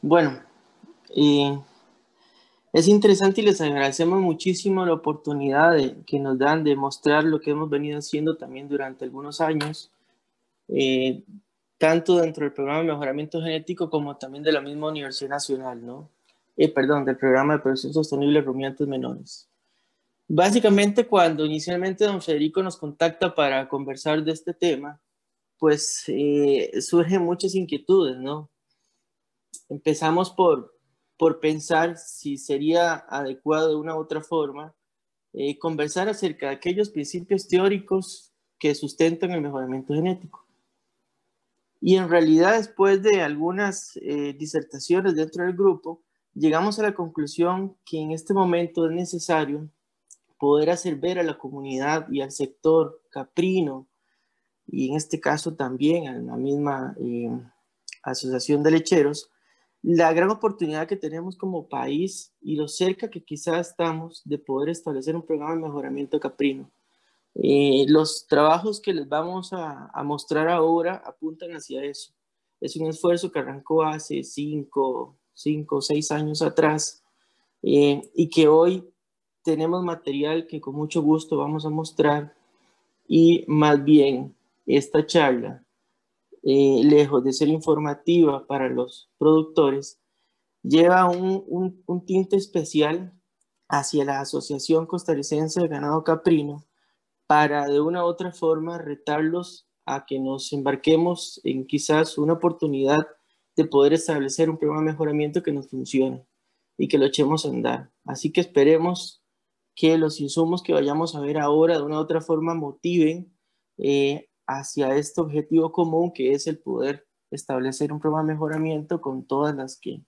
Bueno, es interesante y les agradecemos muchísimo la oportunidad que nos dan de mostrar lo que hemos venido haciendo también durante algunos años, eh, tanto dentro del programa de mejoramiento genético como también de la misma Universidad Nacional, ¿no? Eh, perdón, del programa de producción sostenible de rumiantes menores. Básicamente, cuando inicialmente don Federico nos contacta para conversar de este tema, pues eh, surgen muchas inquietudes, ¿no? empezamos por, por pensar si sería adecuado de una u otra forma eh, conversar acerca de aquellos principios teóricos que sustentan el mejoramiento genético. Y en realidad, después de algunas eh, disertaciones dentro del grupo, llegamos a la conclusión que en este momento es necesario poder hacer ver a la comunidad y al sector caprino, y en este caso también a la misma eh, Asociación de Lecheros, la gran oportunidad que tenemos como país y lo cerca que quizás estamos de poder establecer un programa de mejoramiento caprino. Eh, los trabajos que les vamos a, mostrar ahora apuntan hacia eso. Es un esfuerzo que arrancó hace cinco, cinco o seis años atrás eh, y que hoy tenemos material que con mucho gusto vamos a mostrar y más bien esta charla eh, lejos de ser informativa para los productores, lleva un, tinte especial hacia la Asociación Costarricense de Ganado Caprino para de una u otra forma retarlos a que nos embarquemos en quizás una oportunidad de poder establecer un programa de mejoramiento que nos funcione y que lo echemos a andar. Así que esperemos que los insumos que vayamos a ver ahora de una u otra forma motiven eh, hacia este objetivo común que es el poder establecer un programa de mejoramiento con todas las que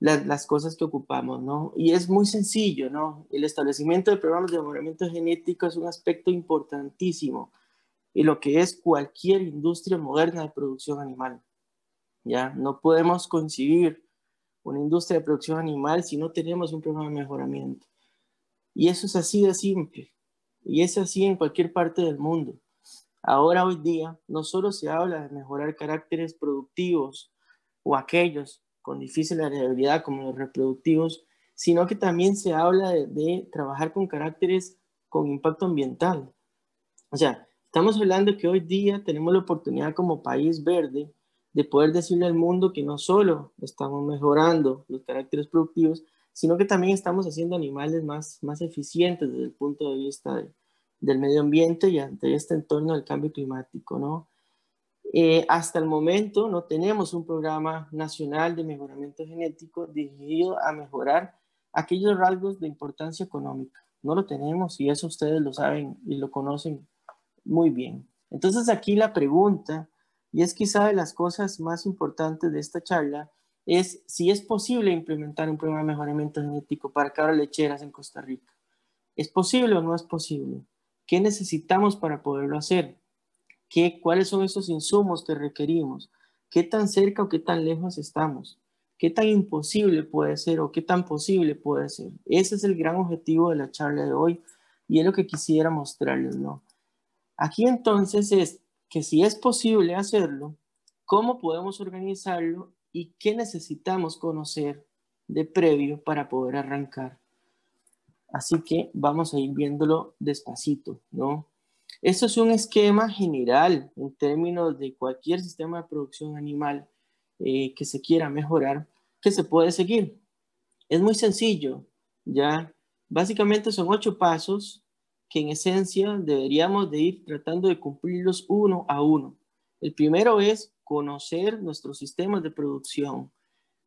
las, cosas que ocupamos, ¿no? Y es muy sencillo, ¿no? El establecimiento de programas de mejoramiento genético es un aspecto importantísimo en lo que es cualquier industria moderna de producción animal. Ya no podemos concibir una industria de producción animal si no tenemos un programa de mejoramiento. Y eso es así de simple. Y es así en cualquier parte del mundo. Ahora, hoy día, no solo se habla de mejorar caracteres productivos o aquellos con difícil heredabilidad como los reproductivos, sino que también se habla de, trabajar con caracteres con impacto ambiental. O sea, estamos hablando que hoy día tenemos la oportunidad como país verde de poder decirle al mundo que no solo estamos mejorando los caracteres productivos, sino que también estamos haciendo animales más, más eficientes desde el punto de vista de, del medio ambiente y ante este entorno del cambio climático, ¿no? Eh, hasta el momento no tenemos un programa nacional de mejoramiento genético dirigido a mejorar aquellos rasgos de importancia económica. No lo tenemos y eso ustedes lo saben y lo conocen muy bien. Entonces aquí la pregunta, y es quizá de las cosas más importantes de esta charla, es si es posible implementar un programa de mejoramiento genético para cabras lecheras en Costa Rica. ¿Es posible o no es posible? ¿Qué necesitamos para poderlo hacer? ¿Qué, ¿Cuáles son esos insumos que requerimos? ¿Qué tan cerca o qué tan lejos estamos? ¿Qué tan imposible puede ser o qué tan posible puede ser? Ese es el gran objetivo de la charla de hoy y es lo que quisiera mostrarles, ¿no? Aquí entonces es que si es posible hacerlo, ¿cómo podemos organizarlo y qué necesitamos conocer de previo para poder arrancar? Así que vamos a ir viéndolo despacito, ¿no? Esto es un esquema general en términos de cualquier sistema de producción animal eh, que se quiera mejorar, que se puede seguir. Es muy sencillo, ¿ya? Básicamente son ocho pasos que en esencia deberíamos de ir tratando de cumplirlos uno a uno. El primero es conocer nuestros sistemas de producción.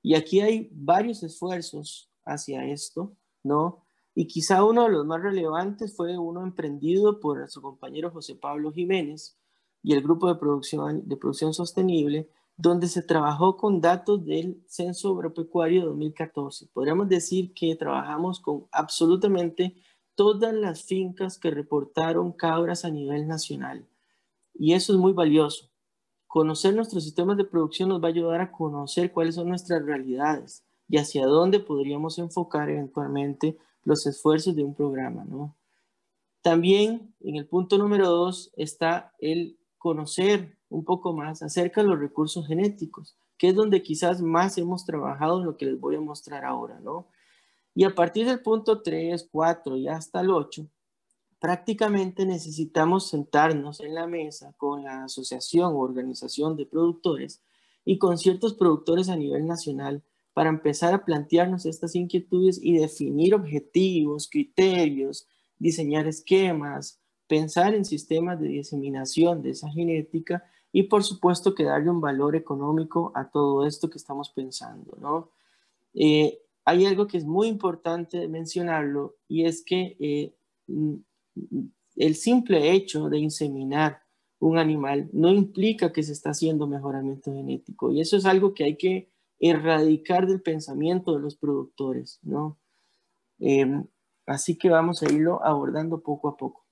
Y aquí hay varios esfuerzos hacia esto, ¿no? Y quizá uno de los más relevantes fue uno emprendido por nuestro compañero José Pablo Jiménez y el grupo de producción, de producción sostenible, donde se trabajó con datos del Censo Agropecuario 2014. Podríamos decir que trabajamos con absolutamente todas las fincas que reportaron cabras a nivel nacional. Y eso es muy valioso. Conocer nuestros sistemas de producción nos va a ayudar a conocer cuáles son nuestras realidades y hacia dónde podríamos enfocar eventualmente los esfuerzos de un programa, ¿no? También en el punto número dos está el conocer un poco más acerca de los recursos genéticos, que es donde quizás más hemos trabajado en lo que les voy a mostrar ahora, ¿no? Y a partir del punto 3, cuatro y hasta el ocho, prácticamente necesitamos sentarnos en la mesa con la asociación o organización de productores y con ciertos productores a nivel nacional para empezar a plantearnos estas inquietudes y definir objetivos, criterios, diseñar esquemas, pensar en sistemas de diseminación de esa genética y por supuesto que darle un valor económico a todo esto que estamos pensando, eh, hay algo que es muy importante mencionarlo y es que eh, mm, el simple hecho de inseminar un animal no implica que se está haciendo mejoramiento genético y eso es algo que hay que erradicar del pensamiento de los productores, ¿no? Em, así que vamos a irlo abordando poco a poco.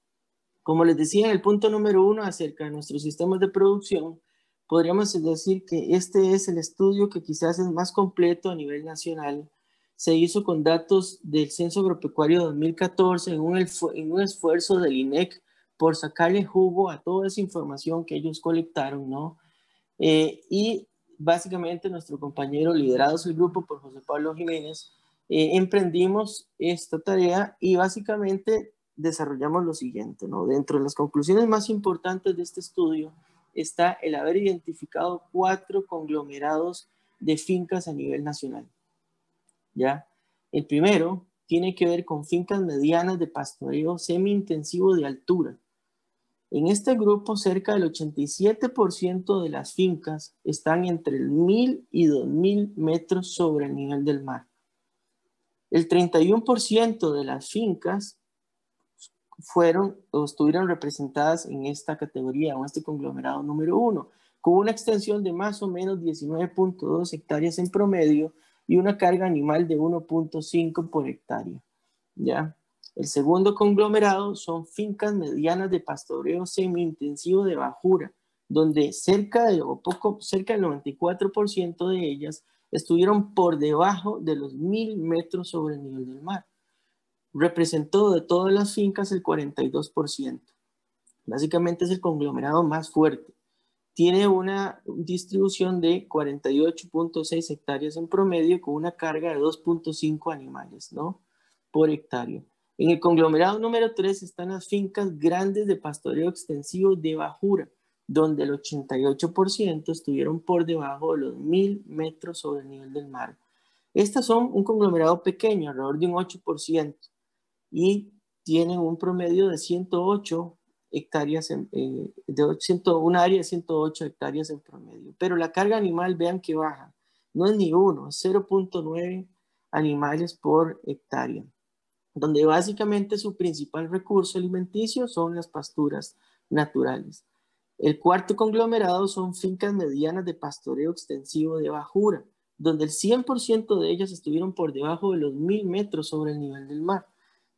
Como les decía en el punto número uno acerca de nuestros sistemas de producción, podríamos decir que este es el estudio que quizás es más completo a nivel nacional. Se hizo con datos del Censo Agropecuario 2014 en un, en un esfuerzo del INEC por sacarle jugo a toda esa información que ellos colectaron, ¿no? Eh, y básicamente nuestro compañero, liderados el grupo por José Pablo Jiménez, eh, emprendimos esta tarea y básicamente desarrollamos lo siguiente, Dentro de las conclusiones más importantes de este estudio está el haber identificado cuatro conglomerados de fincas a nivel nacional. ¿Ya? El primero tiene que ver con fincas medianas de pastoreo semi-intensivo de altura, en este grupo, cerca del 87% de las fincas están entre el 1.000 y 2.000 metros sobre el nivel del mar. El 31% de las fincas fueron o estuvieron representadas en esta categoría o este conglomerado número uno, con una extensión de más o menos 19.2 hectáreas en promedio y una carga animal de 1.5 por hectárea. ¿Ya? El segundo conglomerado son fincas medianas de pastoreo semi-intensivo de bajura, donde cerca de o poco cerca del 94% de ellas estuvieron por debajo de los 1000 metros sobre el nivel del mar. Representó de todas las fincas el 42%. Básicamente es el conglomerado más fuerte. Tiene una distribución de 48.6 hectáreas en promedio con una carga de 2.5 animales ¿no? por hectárea. En el conglomerado número 3 están las fincas grandes de pastoreo extensivo de bajura, donde el 88% estuvieron por debajo de los 1.000 metros sobre el nivel del mar. Estas son un conglomerado pequeño, alrededor de un 8%, y tienen un promedio de 108 hectáreas, en, eh, de área de 108 hectáreas en promedio. Pero la carga animal, vean que baja, no es ni uno, es 0.9 animales por hectárea donde básicamente su principal recurso alimenticio son las pasturas naturales. El cuarto conglomerado son fincas medianas de pastoreo extensivo de bajura, donde el 100% de ellas estuvieron por debajo de los 1.000 metros sobre el nivel del mar.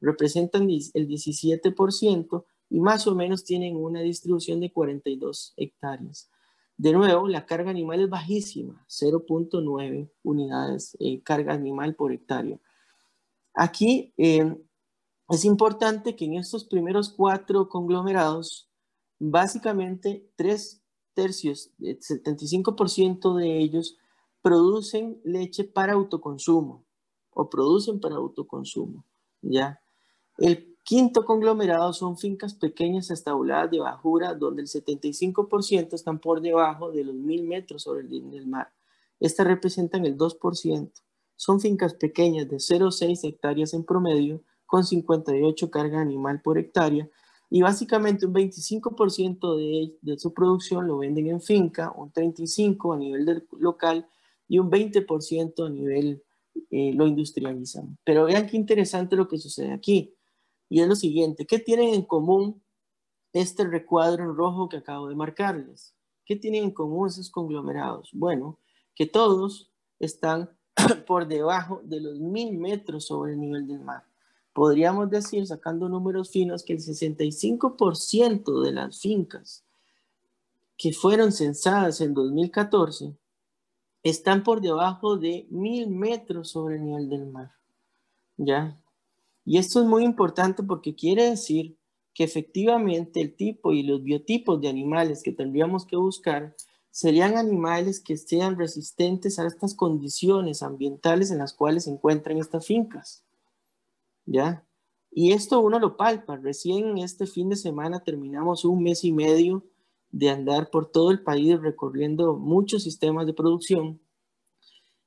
Representan el 17% y más o menos tienen una distribución de 42 hectáreas. De nuevo, la carga animal es bajísima, 0.9 unidades de eh, carga animal por hectárea. Aquí eh, es importante que en estos primeros cuatro conglomerados, básicamente tres tercios, el eh, 75% de ellos producen leche para autoconsumo o producen para autoconsumo, ¿ya? El quinto conglomerado son fincas pequeñas estabuladas de bajura donde el 75% están por debajo de los mil metros sobre el mar. Estas representan el 2%. Son fincas pequeñas de 0,6 hectáreas en promedio, con 58 carga animal por hectárea, y básicamente un 25% de, de, su producción lo venden en finca, un 35% a nivel del local y un 20% a nivel eh, lo industrializan. Pero vean qué interesante lo que sucede aquí. Y es lo siguiente, ¿qué tienen en común este recuadro en rojo que acabo de marcarles? ¿Qué tienen en común esos conglomerados? Bueno, que todos están por debajo de los mil metros sobre el nivel del mar. Podríamos decir, sacando números finos, que el 65% de las fincas que fueron censadas en 2014 están por debajo de mil metros sobre el nivel del mar. ¿Ya? Y esto es muy importante porque quiere decir que efectivamente el tipo y los biotipos de animales que tendríamos que buscar serían animales que sean resistentes a estas condiciones ambientales en las cuales se encuentran estas fincas. ¿Ya? Y esto uno lo palpa. Recién este fin de semana terminamos un mes y medio de andar por todo el país recorriendo muchos sistemas de producción.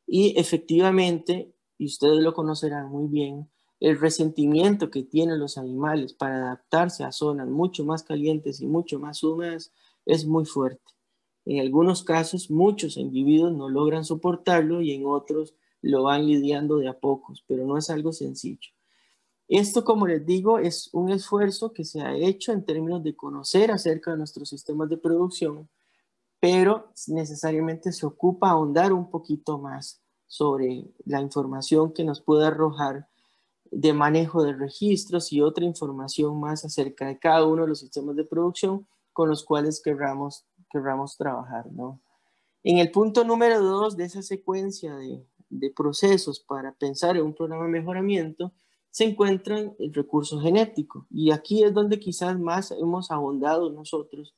Y efectivamente, y ustedes lo conocerán muy bien, el resentimiento que tienen los animales para adaptarse a zonas mucho más calientes y mucho más húmedas es muy fuerte. En algunos casos, muchos individuos no logran soportarlo y en otros lo van lidiando de a pocos, pero no es algo sencillo. Esto, como les digo, es un esfuerzo que se ha hecho en términos de conocer acerca de nuestros sistemas de producción, pero necesariamente se ocupa ahondar un poquito más sobre la información que nos puede arrojar de manejo de registros y otra información más acerca de cada uno de los sistemas de producción con los cuales querramos querramos trabajar, ¿no? En el punto número dos de esa secuencia de, procesos para pensar en un programa de mejoramiento, se encuentran el recurso genético. Y aquí es donde quizás más hemos ahondado nosotros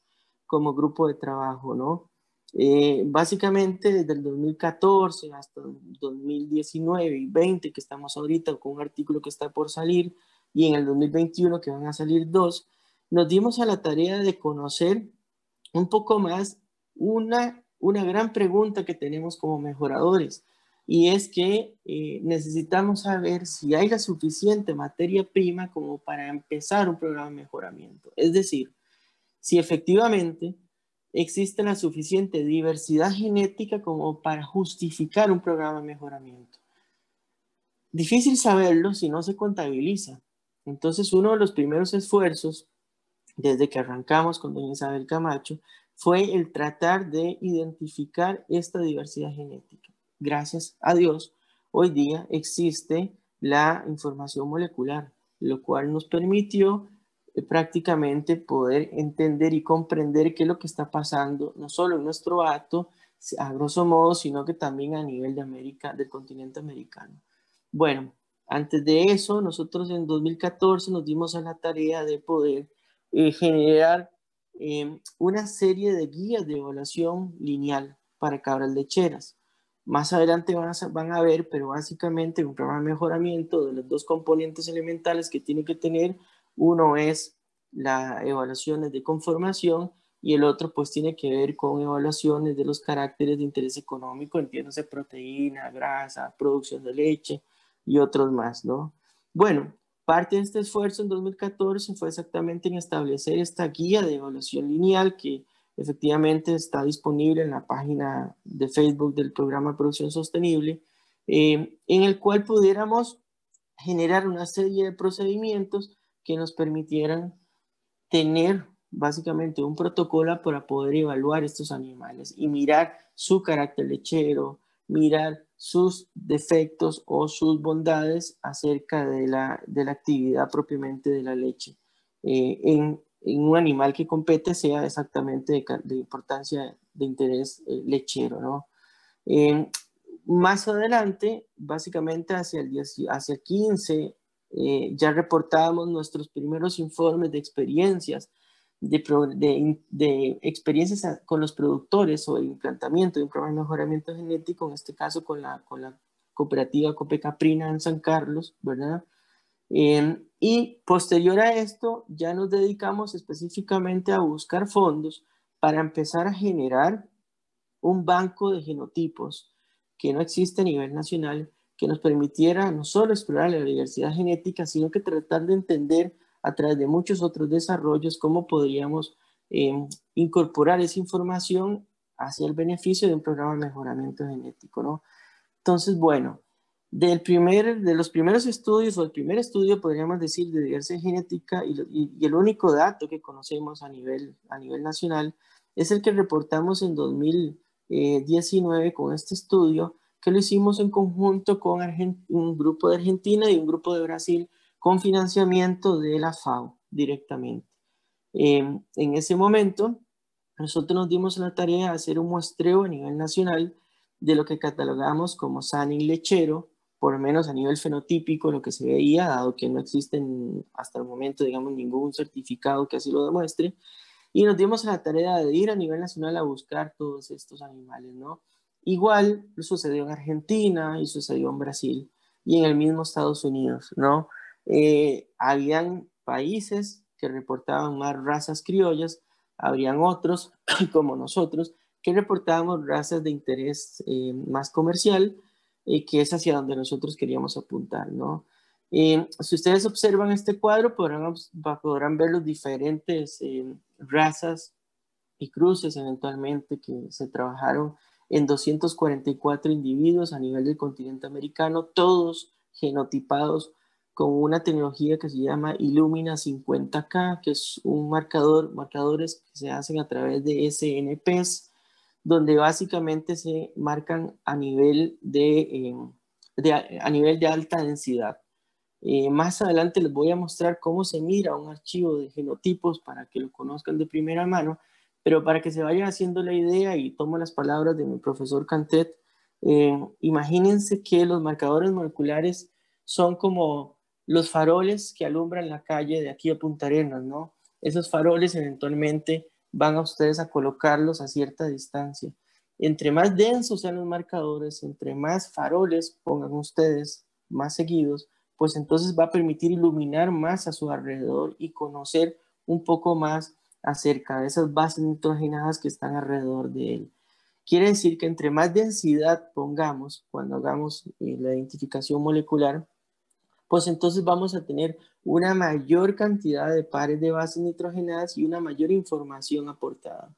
como grupo de trabajo, ¿no? Eh, básicamente desde el 2014 hasta 2019 y 20 que estamos ahorita con un artículo que está por salir y en el 2021 que van a salir dos, nos dimos a la tarea de conocer un poco más una, una gran pregunta que tenemos como mejoradores y es que eh, necesitamos saber si hay la suficiente materia prima como para empezar un programa de mejoramiento. Es decir, si efectivamente existe la suficiente diversidad genética como para justificar un programa de mejoramiento. Difícil saberlo si no se contabiliza. Entonces, uno de los primeros esfuerzos desde que arrancamos con doña Isabel Camacho, fue el tratar de identificar esta diversidad genética. Gracias a Dios, hoy día existe la información molecular, lo cual nos permitió eh, prácticamente poder entender y comprender qué es lo que está pasando, no solo en nuestro acto, a grosso modo, sino que también a nivel de América, del continente americano. Bueno, antes de eso, nosotros en 2014 nos dimos a la tarea de poder generar em, una serie de guías de evaluación lineal para cabras lecheras. Más adelante van a, van ver, pero básicamente un programa de mejoramiento de los dos componentes elementales que tiene que tener, uno es las evaluaciones de conformación y el otro pues tiene que ver con evaluaciones de los caracteres de interés económico, entiéndose proteína, grasa, producción de leche y otros más, ¿no? Bueno, Parte de este esfuerzo en 2014 fue exactamente en establecer esta guía de evaluación lineal que efectivamente está disponible en la página de Facebook del programa Producción Sostenible, eh, en el cual pudiéramos generar una serie de procedimientos que nos permitieran tener básicamente un protocolo para poder evaluar estos animales y mirar su carácter lechero, mirar sus defectos o sus bondades acerca de la, actividad propiamente de la leche. Eh, en, un animal que compete sea exactamente de, importancia de interés eh, lechero. Em, más adelante, básicamente hacia el, hacia el 15, eh, ya reportábamos nuestros primeros informes de experiencias de, experiencias con los productores o el implantamiento de un programa de mejoramiento genético, en este caso con la, con la cooperativa Copecaprina en San Carlos, ¿verdad? Em, y posterior a esto, ya nos dedicamos específicamente a buscar fondos para empezar a generar un banco de genotipos que no existe a nivel nacional, que nos permitiera no solo explorar la diversidad genética, sino que tratar de entender a través de muchos otros desarrollos, cómo podríamos em, incorporar esa información hacia el beneficio de un programa de mejoramiento genético, ¿no? Entonces, bueno, del primer, de los primeros estudios, o el primer estudio, podríamos decir, de diversidad genética, y, el único dato que conocemos a nivel, a nivel nacional, es el que reportamos en 2019 con este estudio, que lo hicimos en conjunto con un grupo de Argentina y un grupo de Brasil, con financiamiento de la FAO directamente. Em, en ese momento, nosotros nos dimos la tarea de hacer un muestreo a nivel nacional de lo que catalogamos como Sanin lechero, por lo menos a nivel fenotípico, lo que se veía, dado que no existen hasta el momento, digamos, ningún certificado que así lo demuestre. Y nos dimos la tarea de ir a nivel nacional a buscar todos estos animales, ¿no? Igual sucedió en Argentina y sucedió en Brasil y en el mismo Estados Unidos, ¿no? Eh, habían países que reportaban más razas criollas, habrían otros, como nosotros, que reportábamos razas de interés eh, más comercial, eh, que es hacia donde nosotros queríamos apuntar, ¿no? Eh, si ustedes observan este cuadro, podrán, podrán ver los diferentes razas y cruces eventualmente que se trabajaron en 244 individuos a nivel del continente americano, todos genotipados con una tecnología que se llama Illumina 50K, que es un marcador, marcadores que se hacen a través de SNPs, donde básicamente se marcan a nivel de, em, a nivel de alta densidad. Eh, más adelante les voy a mostrar cómo se mira un archivo de genotipos para que lo conozcan de primera mano, pero para que se vayan haciendo la idea y tomo las palabras de mi profesor Cantet, eh, imagínense que los marcadores moleculares son como los faroles que alumbran la calle de aquí a Punta Arenas, ¿no? Esos faroles eventualmente van a ustedes a colocarlos a cierta distancia. Entre más densos sean los marcadores, entre más faroles pongan ustedes más seguidos, pues entonces va a permitir iluminar más a su alrededor y conocer un poco más acerca de esas bases nitrogenadas que están alrededor de él. Quiere decir que entre más densidad pongamos cuando hagamos eh, la identificación molecular, pues entonces vamos a tener una mayor cantidad de pares de bases nitrogenadas y una mayor información aportada.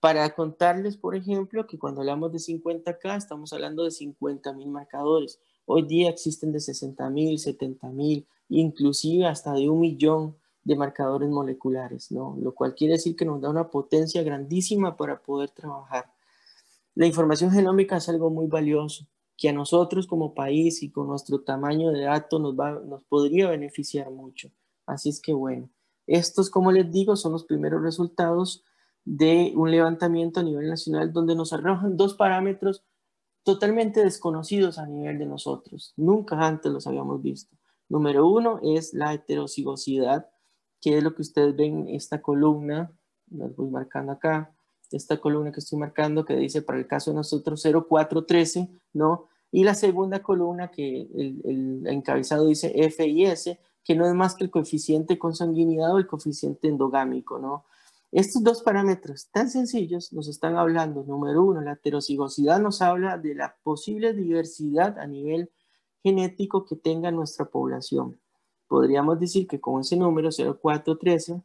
Para contarles, por ejemplo, que cuando hablamos de 50K estamos hablando de 50.000 marcadores. Hoy día existen de 60.000, 70.000, inclusive hasta de un millón de marcadores moleculares, ¿no? Lo cual quiere decir que nos da una potencia grandísima para poder trabajar. La información genómica es algo muy valioso que a nosotros como país y con nuestro tamaño de datos nos, nos podría beneficiar mucho. Así es que bueno, estos, como les digo, son los primeros resultados de un levantamiento a nivel nacional donde nos arrojan dos parámetros totalmente desconocidos a nivel de nosotros. Nunca antes los habíamos visto. Número uno es la heterocigosidad, que es lo que ustedes ven esta columna, las voy marcando acá, este, esta columna que estoy marcando que dice para el caso de nosotros 0413, ¿no? Y la segunda columna que el, encabezado dice F y S, que no es más que el coeficiente consanguinidad o el coeficiente endogámico, ¿no? Estos dos parámetros tan sencillos nos están hablando, número uno, la heterocigosidad nos habla de la posible diversidad a nivel genético que tenga nuestra población. Podríamos decir que con ese número 0413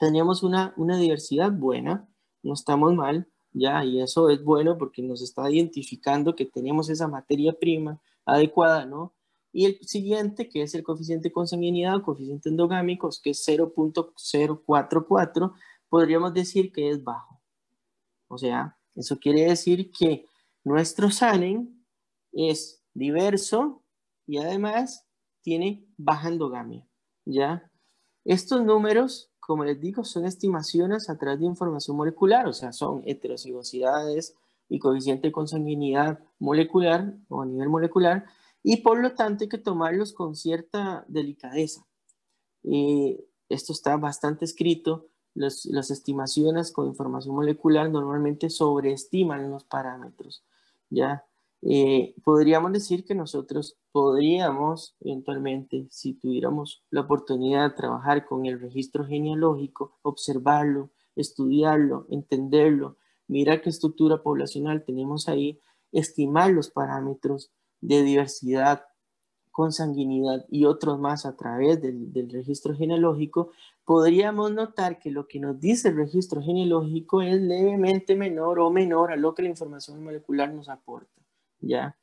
tenemos una, una diversidad buena, no estamos mal, ya, y eso es bueno porque nos está identificando que tenemos esa materia prima adecuada, ¿no? Y el siguiente, que es el coeficiente de consanguinidad o coeficiente endogámico, que es 0.044, podríamos decir que es bajo. O sea, eso quiere decir que nuestro salen es diverso y además tiene baja endogamia, ¿ya? Estos números como les digo, son estimaciones a través de información molecular, o sea, son heterocigosidades y coeficiente de consanguinidad molecular o a nivel molecular, y por lo tanto hay que tomarlos con cierta delicadeza. esto está bastante escrito, las estimaciones con información molecular normalmente sobreestiman los parámetros, ¿ya? Eh, podríamos decir que nosotros podríamos eventualmente, si tuviéramos la oportunidad de trabajar con el registro genealógico, observarlo, estudiarlo, entenderlo, mirar qué estructura poblacional tenemos ahí, estimar los parámetros de diversidad, consanguinidad y otros más a través del registro genealógico, podríamos notar que lo que nos dice el registro genealógico es levemente menor o menor a lo que la información molecular nos aporta. ¿ya?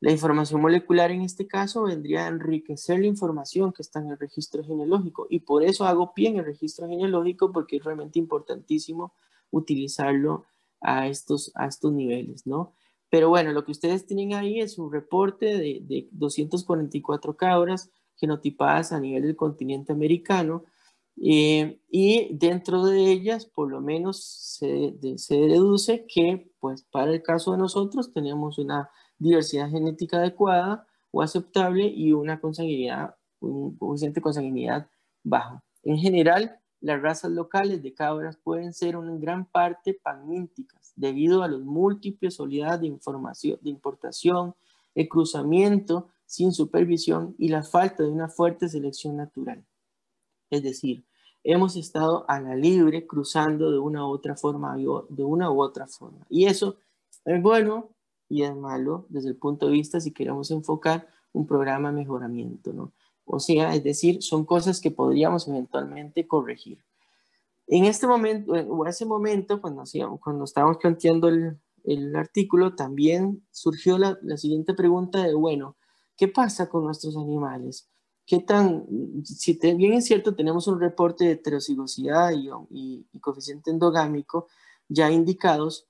La información molecular en este caso vendría a enriquecer la información que está en el registro genealógico y por eso hago pie en el registro genealógico porque es realmente importantísimo utilizarlo a estos, a estos niveles, ¿no? Pero bueno, lo que ustedes tienen ahí es un reporte de, 244 cabras genotipadas a nivel del continente americano eh, y dentro de ellas por lo menos se, se deduce que pues para el caso de nosotros tenemos una diversidad genética adecuada o aceptable y una consanguinidad, un coeficiente de consanguinidad bajo. En general, las razas locales de cabras pueden ser en gran parte panínticas debido a los múltiples oleadas de, información, de importación, el cruzamiento sin supervisión y la falta de una fuerte selección natural. Es decir, hemos estado a la libre cruzando de una u otra forma, de una u otra forma. Y eso es bueno y es malo desde el punto de vista si queremos enfocar un programa de mejoramiento, O sea, es decir, son cosas que podríamos eventualmente corregir. En este momento, o ese momento, cuando, cuando estábamos planteando el, artículo, también surgió la, la siguiente pregunta de, bueno, ¿qué pasa con nuestros animales? ¿Qué tan, si bien es cierto, tenemos un reporte de heterocigosidad y, coeficiente endogámico ya indicados,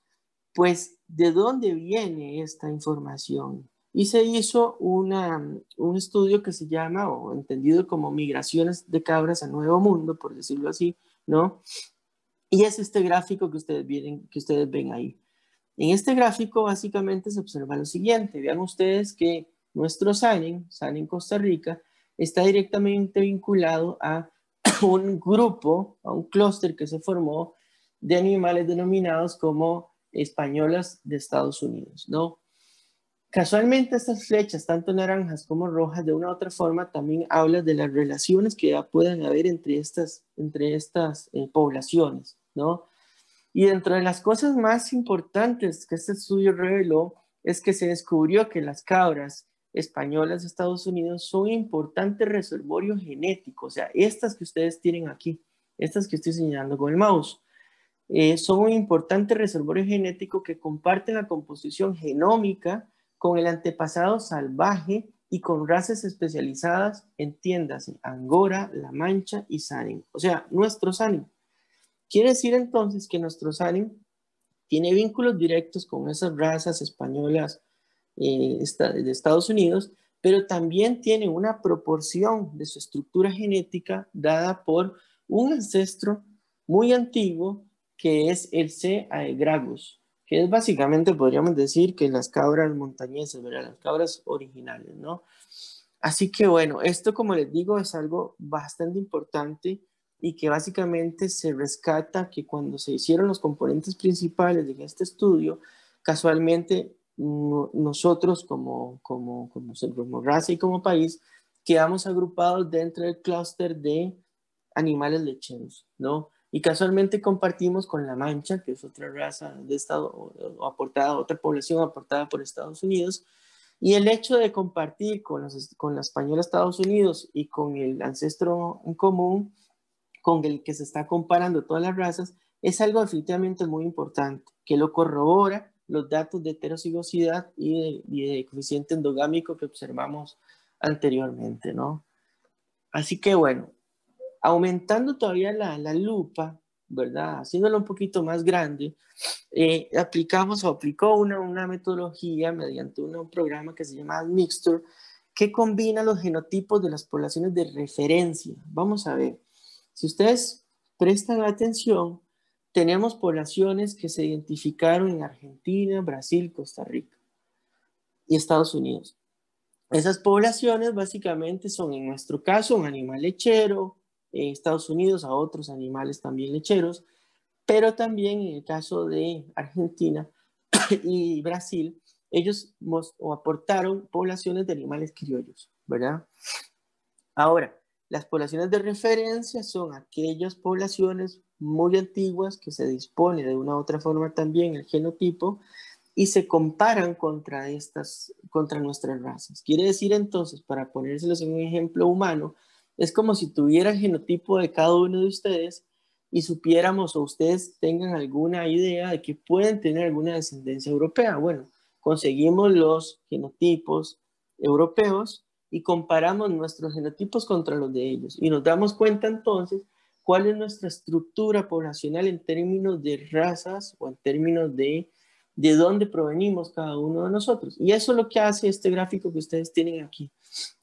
pues de dónde viene esta información? Y se hizo una, un estudio que se llama, o entendido como migraciones de cabras a Nuevo Mundo, por decirlo así, ¿no? Y es este gráfico que ustedes, vienen, que ustedes ven ahí. En este gráfico básicamente se observa lo siguiente. Vean ustedes que nuestro salen en Costa Rica, está directamente vinculado a un grupo, a un clúster que se formó de animales denominados como españolas de Estados Unidos, ¿no? Casualmente estas flechas, tanto naranjas como rojas, de una u otra forma también hablan de las relaciones que ya puedan haber entre estas, entre estas eh, poblaciones, ¿no? Y dentro de las cosas más importantes que este estudio reveló es que se descubrió que las cabras españolas de Estados Unidos son importantes reservorios genético, o sea, estas que ustedes tienen aquí, estas que estoy señalando con el mouse, eh, son un importante reservorio genético que comparten la composición genómica con el antepasado salvaje y con razas especializadas en tiendas Angora, La Mancha y Sanin, o sea, nuestro Sanin. Quiere decir entonces que nuestro Sanin tiene vínculos directos con esas razas españolas, eh, de Estados Unidos, pero también tiene una proporción de su estructura genética dada por un ancestro muy antiguo que es el C. aegragus, que es básicamente, podríamos decir, que las cabras montañesas, ¿verdad? las cabras originales, ¿no? Así que bueno, esto como les digo es algo bastante importante y que básicamente se rescata que cuando se hicieron los componentes principales de este estudio, casualmente nosotros como, como, como, raza y como país quedamos agrupados dentro del clúster de animales lecheros, ¿no? Y casualmente compartimos con la mancha, que es otra raza de estado o aportada, otra población aportada por Estados Unidos. Y el hecho de compartir con, los, con la española Estados Unidos y con el ancestro en común, con el que se está comparando todas las razas, es algo definitivamente muy importante, que lo corrobora los datos de heterocigosidad y de, coeficiente endogámico que observamos anteriormente, ¿no? Así que bueno, aumentando todavía la, la lupa, ¿verdad? Haciéndola un poquito más grande, eh, aplicamos o aplicó una, metodología mediante un programa que se llama Mixture, que combina los genotipos de las poblaciones de referencia. Vamos a ver, si ustedes prestan atención, tenemos poblaciones que se identificaron en Argentina, Brasil, Costa Rica y Estados Unidos. Esas poblaciones básicamente son, en nuestro caso, un animal lechero, en Estados Unidos a otros animales también lecheros, pero también en el caso de Argentina y Brasil, ellos o aportaron poblaciones de animales criollos, ¿verdad? Ahora, las poblaciones de referencia son aquellas poblaciones muy antiguas que se dispone de una u otra forma también el genotipo y se comparan contra estas contra nuestras razas. Quiere decir entonces, para ponérselos en un ejemplo humano, es como si tuviera genotipo de cada uno de ustedes y supiéramos o ustedes tengan alguna idea de que pueden tener alguna descendencia europea. Bueno, conseguimos los genotipos europeos y comparamos nuestros genotipos contra los de ellos y nos damos cuenta entonces cuál es nuestra estructura poblacional en términos de razas o en términos de de dónde provenimos cada uno de nosotros. Y eso es lo que hace este gráfico que ustedes tienen aquí.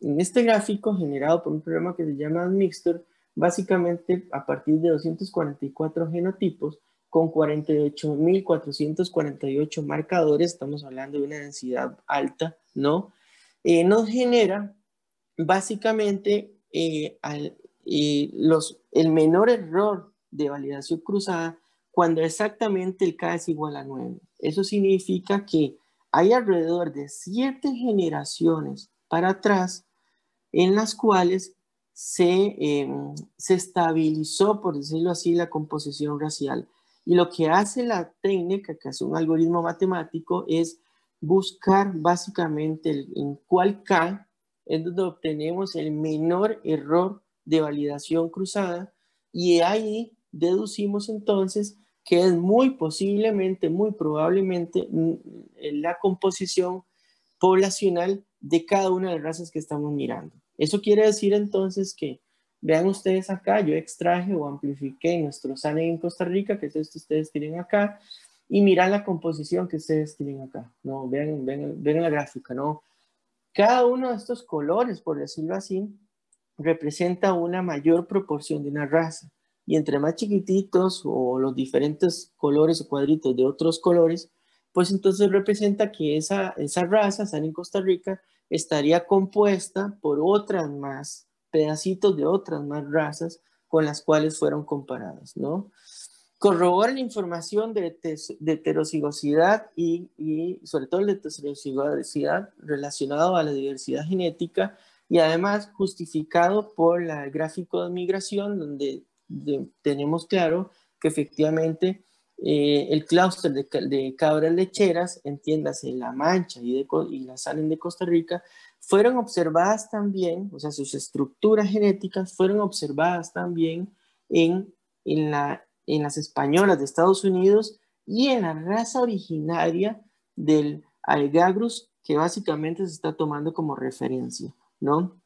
En este gráfico generado por un programa que se llama Mixture, básicamente a partir de 244 genotipos con 48.448 marcadores, estamos hablando de una densidad alta, ¿no? Eh, nos genera básicamente eh, al, los, el menor error de validación cruzada cuando exactamente el K es igual a 9. Eso significa que hay alrededor de siete generaciones para atrás en las cuales se, em, se estabilizó, por decirlo así, la composición racial. Y lo que hace la técnica, que es un algoritmo matemático, es buscar básicamente en cuál K es donde obtenemos el menor error de validación cruzada y ahí deducimos entonces que es muy posiblemente, muy probablemente mm, la composición poblacional de cada una de las razas que estamos mirando. Eso quiere decir entonces que, vean ustedes acá, yo extraje o amplifiqué nuestro SANE en Costa Rica, que es esto ustedes tienen acá, y miran la composición que ustedes tienen acá. No, vean, vean la gráfica, ¿no? Cada uno de estos colores, por decirlo así, representa una mayor proporción de una raza. Y entre más chiquititos o los diferentes colores o cuadritos de otros colores, pues entonces representa que esa, esa raza, están en Costa Rica, estaría compuesta por otras más, pedacitos de otras más razas con las cuales fueron comparadas, ¿no? Corrobora la información de, de heterocigosidad y, sobre todo de heterocigosidad relacionada a la diversidad genética y además justificado por el gráfico de migración, donde tenemos claro que efectivamente eh, el clúster de, cabras lecheras, entiéndase, La Mancha y, de, la Salen de Costa Rica, fueron observadas también, o sea, sus estructuras genéticas fueron observadas también en, en, en las españolas de Estados Unidos y en la raza originaria del Algagrus, que básicamente se está tomando como referencia. ¿no?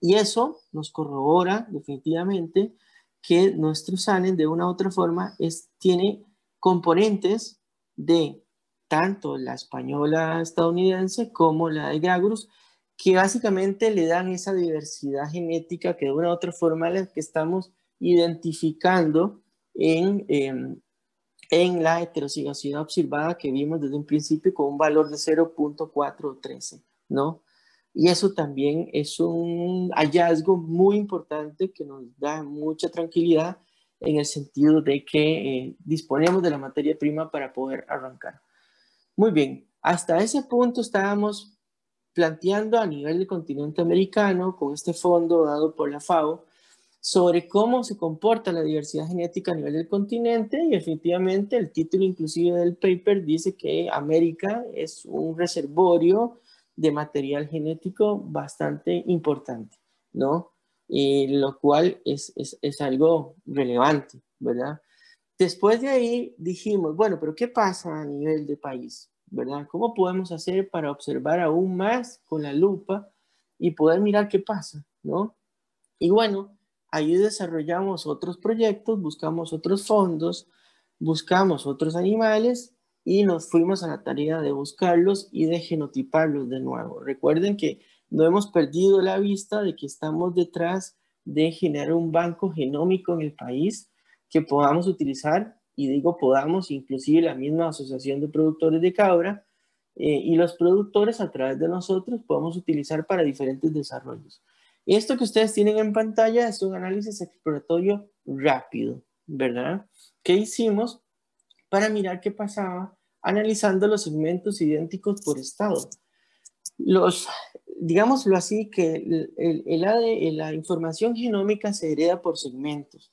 Y eso nos corrobora definitivamente que nuestro sane de una u otra forma es, tiene componentes de tanto la española estadounidense como la de Gragrus, que básicamente le dan esa diversidad genética que de una u otra forma la que estamos identificando en, em, en, la heterocigosidad observada que vimos desde un principio con un valor de 0.413, ¿no? Y eso también es un hallazgo muy importante que nos da mucha tranquilidad en el sentido de que eh, disponemos de la materia prima para poder arrancar. Muy bien, hasta ese punto estábamos planteando a nivel del continente americano, con este fondo dado por la FAO, sobre cómo se comporta la diversidad genética a nivel del continente y efectivamente el título inclusive del paper dice que América es un reservorio de material genético bastante importante, ¿no? Y lo cual es, es algo relevante, ¿verdad? Después de ahí dijimos, bueno, pero ¿qué pasa a nivel de país? ¿Verdad? ¿Cómo podemos hacer para observar aún más con la lupa y poder mirar qué pasa, ¿no? Y bueno, ahí desarrollamos otros proyectos, buscamos otros fondos, buscamos otros animales y nos fuimos a la tarea de buscarlos y de genotiparlos de nuevo. Recuerden que no hemos perdido la vista de que estamos detrás de generar un banco genómico en el país que podamos utilizar, y digo podamos, inclusive la misma Asociación de Productores de Cabra, eh, y los productores a través de nosotros podemos utilizar para diferentes desarrollos. Esto que ustedes tienen en pantalla es un análisis exploratorio rápido, ¿verdad? ¿Qué hicimos para mirar qué pasaba analizando los segmentos idénticos por estado. Los, digámoslo así, que la información genómica se hereda por segmentos.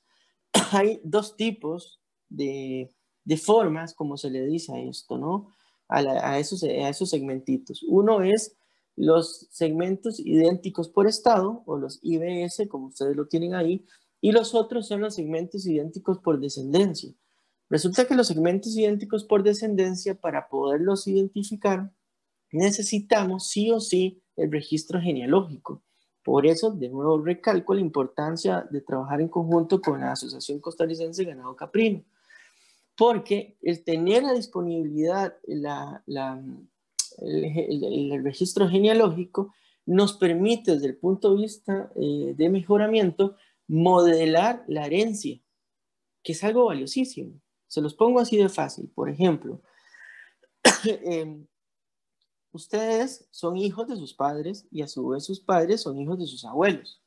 Hay dos tipos de, formas, como se le dice a esto, ¿no? A, a, esos, a esos segmentitos. Uno es los segmentos idénticos por estado, o los IBS, como ustedes lo tienen ahí, y los otros son los segmentos idénticos por descendencia. Resulta que los segmentos idénticos por descendencia, para poderlos identificar, necesitamos sí o sí el registro genealógico. Por eso, de nuevo, recalco la importancia de trabajar en conjunto con la Asociación Costarricense Ganado Caprino, porque el tener la disponibilidad, el, registro genealógico, nos permite desde el punto de vista eh, de mejoramiento modelar la herencia, que es algo valiosísimo. Se los pongo así de fácil. Por ejemplo, em, ustedes son hijos de sus padres y a su vez sus padres son hijos de sus abuelos.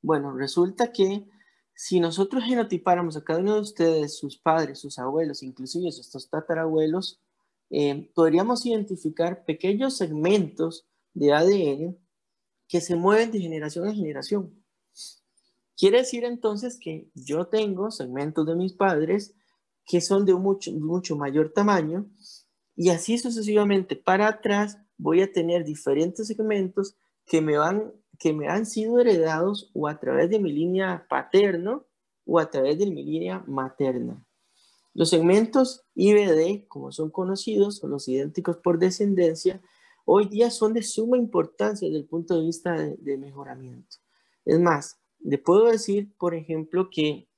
Bueno, resulta que si nosotros genotipáramos a cada uno de ustedes, sus padres, sus abuelos, inclusive estos tatarabuelos, em, podríamos identificar pequeños segmentos de ADN que se mueven de generación a generación. Quiere decir entonces que yo tengo segmentos de mis padres, que son de mucho, mucho mayor tamaño, y así sucesivamente para atrás voy a tener diferentes segmentos que me, van, que me han sido heredados o a través de mi línea paterna o a través de mi línea materna. Los segmentos IBD, como son conocidos, son los idénticos por descendencia, hoy día son de suma importancia desde el punto de vista de, de mejoramiento. Es más, le puedo decir, por ejemplo, que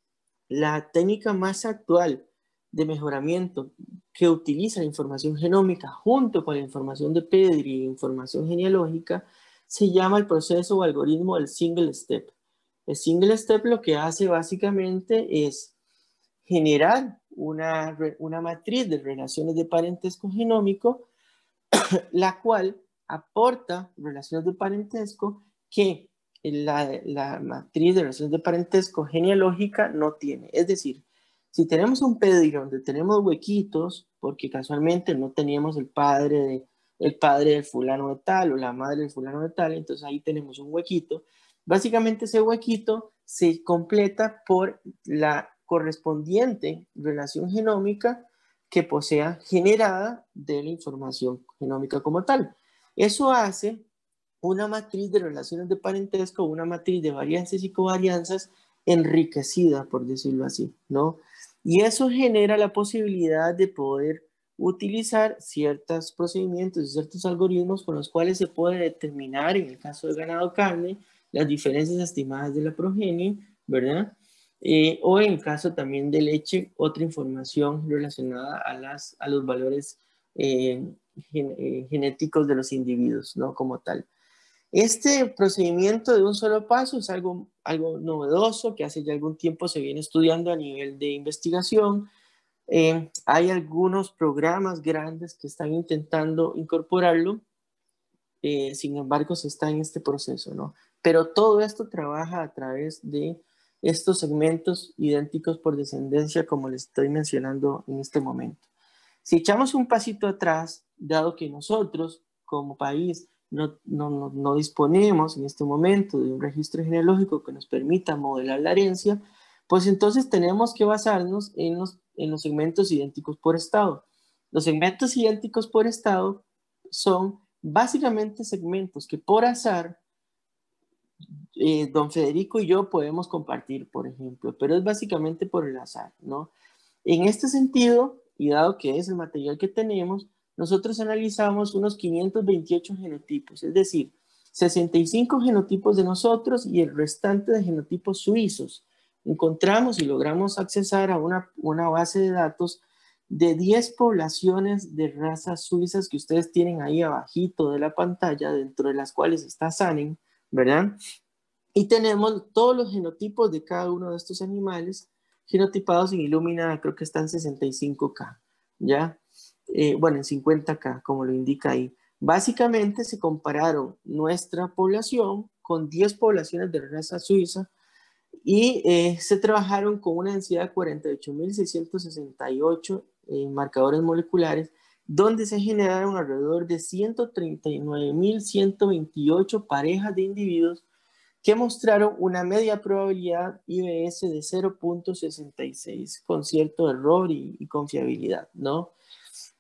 la técnica más actual de mejoramiento que utiliza la información genómica junto con la información de Pedri e información genealógica se llama el proceso o algoritmo del single step. El single step lo que hace básicamente es generar una, matriz de relaciones de parentesco genómico, la cual aporta relaciones de parentesco que la, la matriz de relaciones de parentesco genealógica no tiene. Es decir, si tenemos un pedido donde tenemos huequitos, porque casualmente no teníamos el padre el padre del fulano de tal o la madre del fulano de tal, entonces ahí tenemos un huequito. Básicamente ese huequito se completa por la correspondiente relación genómica que posea generada de la información genómica como tal. Eso hace una matriz de relaciones de parentesco, una matriz de varianzas y covarianzas enriquecida, por decirlo así, ¿no? Y eso genera la posibilidad de poder utilizar ciertos procedimientos y ciertos algoritmos con los cuales se puede determinar, en el caso de ganado carne, las diferencias estimadas de la progenie, ¿verdad? Eh, o en caso también de leche, otra información relacionada a, las, a los valores eh, eh, genéticos de los individuos, ¿no? Como tal. Este procedimiento de un solo paso es algo, novedoso que hace ya algún tiempo se viene estudiando a nivel de investigación. Eh, hay algunos programas grandes que están intentando incorporarlo, eh, sin embargo, se está en este proceso, ¿no? Pero todo esto trabaja a través de estos segmentos idénticos por descendencia, como les estoy mencionando en este momento. Si echamos un pasito atrás, dado que nosotros como país no, disponemos en este momento de un registro genealógico que nos permita modelar la herencia, pues entonces tenemos que basarnos en los, segmentos idénticos por estado. Los segmentos idénticos por estado son básicamente segmentos que por azar eh, don Federico y yo podemos compartir, por ejemplo, pero es básicamente por el azar, ¿no? En este sentido, y dado que es el material que tenemos, nosotros analizamos unos 528 genotipos, es decir, 65 genotipos de nosotros y el restante de genotipos suizos. Encontramos y logramos accesar a una, base de datos de 10 poblaciones de razas suizas que ustedes tienen ahí abajito de la pantalla, dentro de las cuales está Sanen, ¿verdad? Y tenemos todos los genotipos de cada uno de estos animales genotipados en Illumina, creo que están 65K, ¿ya? Eh, bueno, en 50K, como lo indica ahí. Básicamente se compararon nuestra población con 10 poblaciones de raza suiza y eh, se trabajaron con una densidad de 48.668 eh, marcadores moleculares, donde se generaron alrededor de 139.128 parejas de individuos que mostraron una media probabilidad IBS de 0.66 con cierto error y, y confiabilidad, ¿no?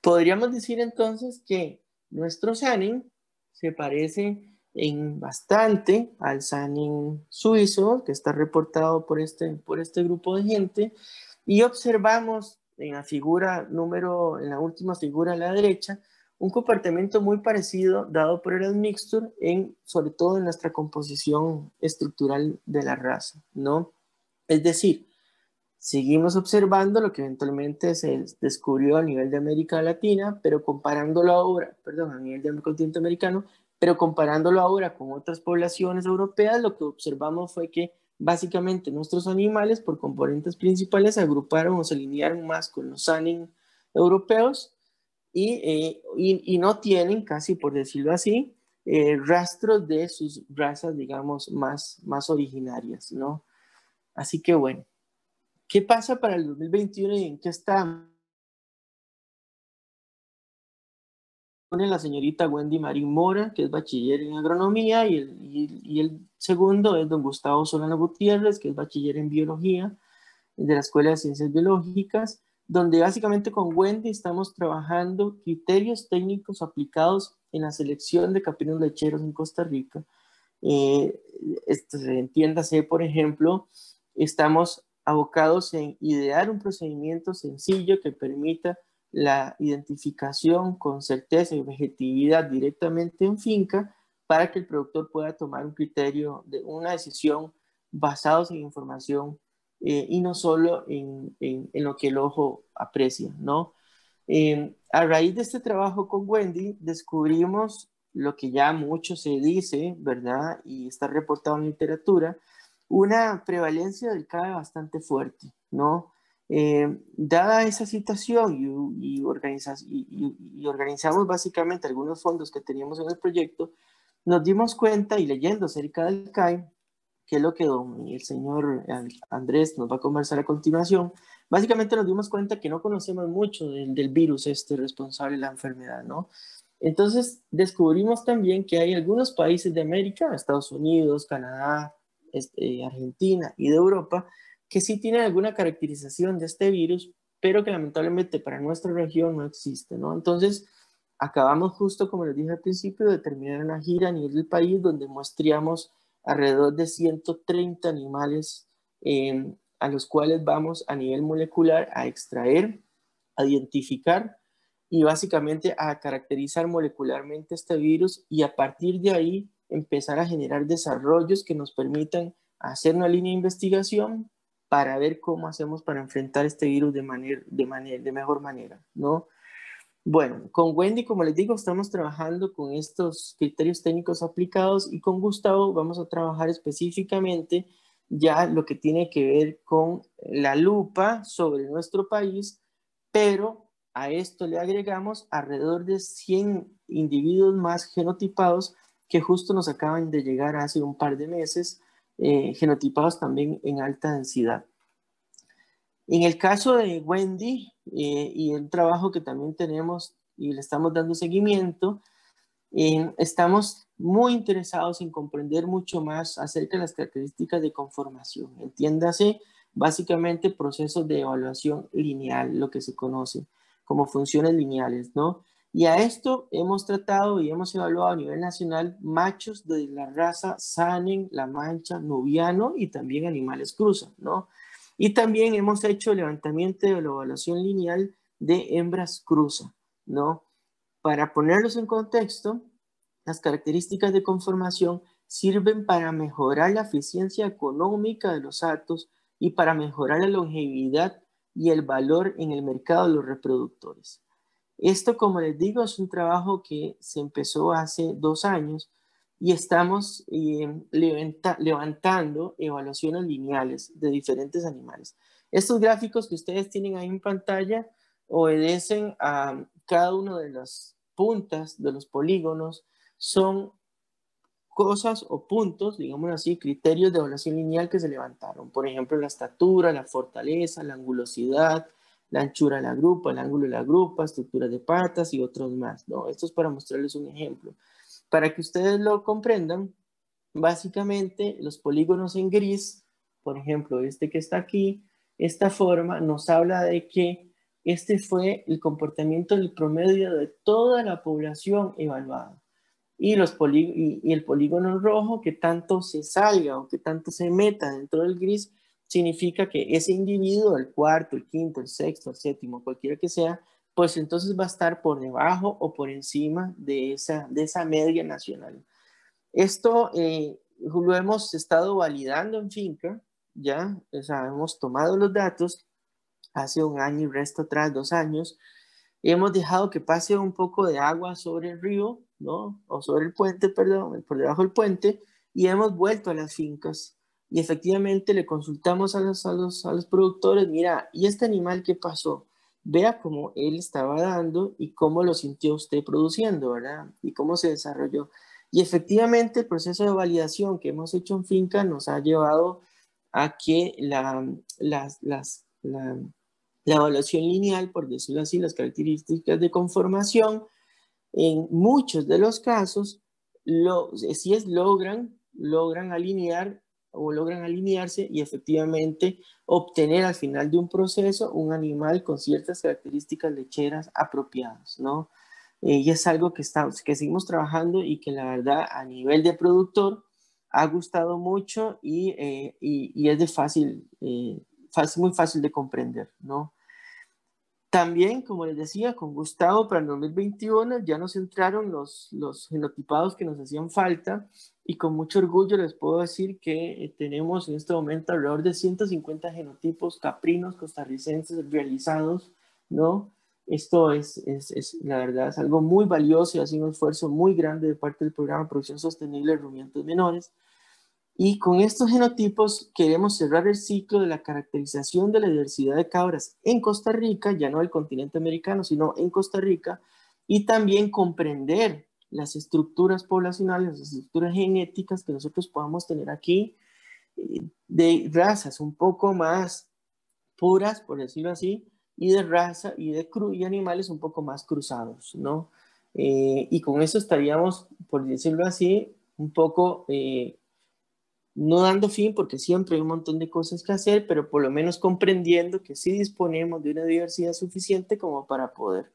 Podríamos decir entonces que nuestro Sanin se parece en bastante al Sanin suizo que está reportado por este, por este grupo de gente y observamos en la figura número, en la última figura a la derecha, un comportamiento muy parecido dado por el admixture, en, sobre todo en nuestra composición estructural de la raza, ¿no? Es decir, Seguimos observando lo que eventualmente se descubrió a nivel de América Latina, pero comparándolo ahora, perdón, a nivel del continente americano, pero comparándolo ahora con otras poblaciones europeas, lo que observamos fue que básicamente nuestros animales por componentes principales se agruparon o se alinearon más con los sanin europeos y, eh, y, no tienen, casi por decirlo así, eh, rastros de sus razas, digamos, más, más originarias, ¿no? Así que bueno. ¿Qué pasa para el 2021 y en qué está? Pone la señorita Wendy Marín Mora, que es bachiller en agronomía, y el, segundo es don Gustavo Solano Gutiérrez, que es bachiller en biología de la Escuela de Ciencias Biológicas, donde básicamente con Wendy estamos trabajando criterios técnicos aplicados en la selección de caprinos lecheros en Costa Rica. Eh, este, entiéndase, por ejemplo, estamos abocados en idear un procedimiento sencillo que permita la identificación con certeza y objetividad directamente en finca para que el productor pueda tomar un criterio de una decisión basados en información eh, y no solo en, en, lo que el ojo aprecia, ¿no? Em, a raíz de este trabajo con Wendy, descubrimos lo que ya mucho se dice, ¿verdad? Y está reportado en literatura, una prevalencia del CAE bastante fuerte, ¿no? Eh, dada esa situación y, y, organizamos básicamente algunos fondos que teníamos en el proyecto, nos dimos cuenta y leyendo acerca del CAE, que es lo que don, el señor Andrés nos va a conversar a continuación, básicamente nos dimos cuenta que no conocemos mucho del, del virus este responsable de la enfermedad, ¿no? Entonces descubrimos también que hay algunos países de América, Estados Unidos, Canadá, este, Argentina y de Europa, que sí tienen alguna caracterización de este virus, pero que lamentablemente para nuestra región no existe, ¿no? Entonces, acabamos justo, como les dije al principio, de terminar una gira a nivel del país donde muestreamos alrededor de 130 animales eh, a los cuales vamos a nivel molecular a extraer, a identificar y básicamente a caracterizar molecularmente este virus y a partir de ahí empezar a generar desarrollos que nos permitan hacer una línea de investigación para ver cómo hacemos para enfrentar este virus de, manera, de, manera, de mejor manera, ¿no? Bueno, con Wendy, como les digo, estamos trabajando con estos criterios técnicos aplicados y con Gustavo vamos a trabajar específicamente ya lo que tiene que ver con la lupa sobre nuestro país, pero a esto le agregamos alrededor de 100 individuos más genotipados que justo nos acaban de llegar hace un par de meses, eh, genotipados también en alta densidad. En el caso de Wendy eh, y el trabajo que también tenemos y le estamos dando seguimiento, eh, estamos muy interesados en comprender mucho más acerca de las características de conformación. Entiéndase, básicamente procesos de evaluación lineal, lo que se conoce como funciones lineales, ¿no? Y a esto hemos tratado y hemos evaluado a nivel nacional machos de la raza Sanen, La Mancha, Nubiano y también animales cruza, ¿no? Y también hemos hecho levantamiento de la evaluación lineal de hembras cruza, ¿no? Para ponerlos en contexto, las características de conformación sirven para mejorar la eficiencia económica de los actos y para mejorar la longevidad y el valor en el mercado de los reproductores. Esto, como les digo, es un trabajo que se empezó hace dos años y estamos eh, levantando evaluaciones lineales de diferentes animales. Estos gráficos que ustedes tienen ahí en pantalla obedecen a cada una de las puntas de los polígonos, son cosas o puntos, digamos así, criterios de evaluación lineal que se levantaron. Por ejemplo, la estatura, la fortaleza, la angulosidad, la anchura de la grupa, el ángulo de la grupa, estructura de patas y otros más. ¿no? Esto es para mostrarles un ejemplo. Para que ustedes lo comprendan, básicamente los polígonos en gris, por ejemplo, este que está aquí, esta forma nos habla de que este fue el comportamiento del promedio de toda la población evaluada. Y, los y el polígono rojo que tanto se salga o que tanto se meta dentro del gris significa que ese individuo, el cuarto, el quinto, el sexto, el séptimo, cualquiera que sea, pues entonces va a estar por debajo o por encima de esa, de esa media nacional. Esto eh, lo hemos estado validando en Finca, ya, o sea, hemos tomado los datos hace un año y resto atrás, dos años, hemos dejado que pase un poco de agua sobre el río, ¿no? O sobre el puente, perdón, por debajo del puente, y hemos vuelto a las fincas y efectivamente le consultamos a los, a los, productores, mira, ¿y este animal qué pasó? Vea cómo él estaba dando y cómo lo sintió usted produciendo, ¿verdad? Y cómo se desarrolló. Y efectivamente el proceso de validación que hemos hecho en finca nos ha llevado a que la, las, las, la, evaluación lineal, por decirlo así, las características de conformación, en muchos de los casos, si es logran, logran alinear o logran alinearse y efectivamente obtener al final de un proceso un animal con ciertas características lecheras apropiadas, ¿no? Eh, y es algo que, estamos, que seguimos trabajando y que la verdad a nivel de productor ha gustado mucho y, eh, es de fácil, eh, fácil, muy fácil de comprender, ¿no? También, como les decía, con Gustavo para el 2021 ya nos entraron los, los genotipados que nos hacían falta y con mucho orgullo les puedo decir que eh, tenemos en este momento alrededor de 150 genotipos caprinos costarricenses realizados, ¿no? Esto es, es, es la verdad, es algo muy valioso y ha sido un esfuerzo muy grande de parte del programa Producción Sostenible de Rumiantes Menores y con estos genotipos queremos cerrar el ciclo de la caracterización de la diversidad de cabras en Costa Rica, ya no el continente americano, sino en Costa Rica, y también comprender las estructuras poblacionales, las estructuras genéticas que nosotros podamos tener aquí eh, de razas un poco más puras, por decirlo así, y de raza y de cru y animales un poco más cruzados, ¿no? Eh, y con eso estaríamos, por decirlo así, un poco eh, no dando fin porque siempre hay un montón de cosas que hacer, pero por lo menos comprendiendo que sí disponemos de una diversidad suficiente como para poder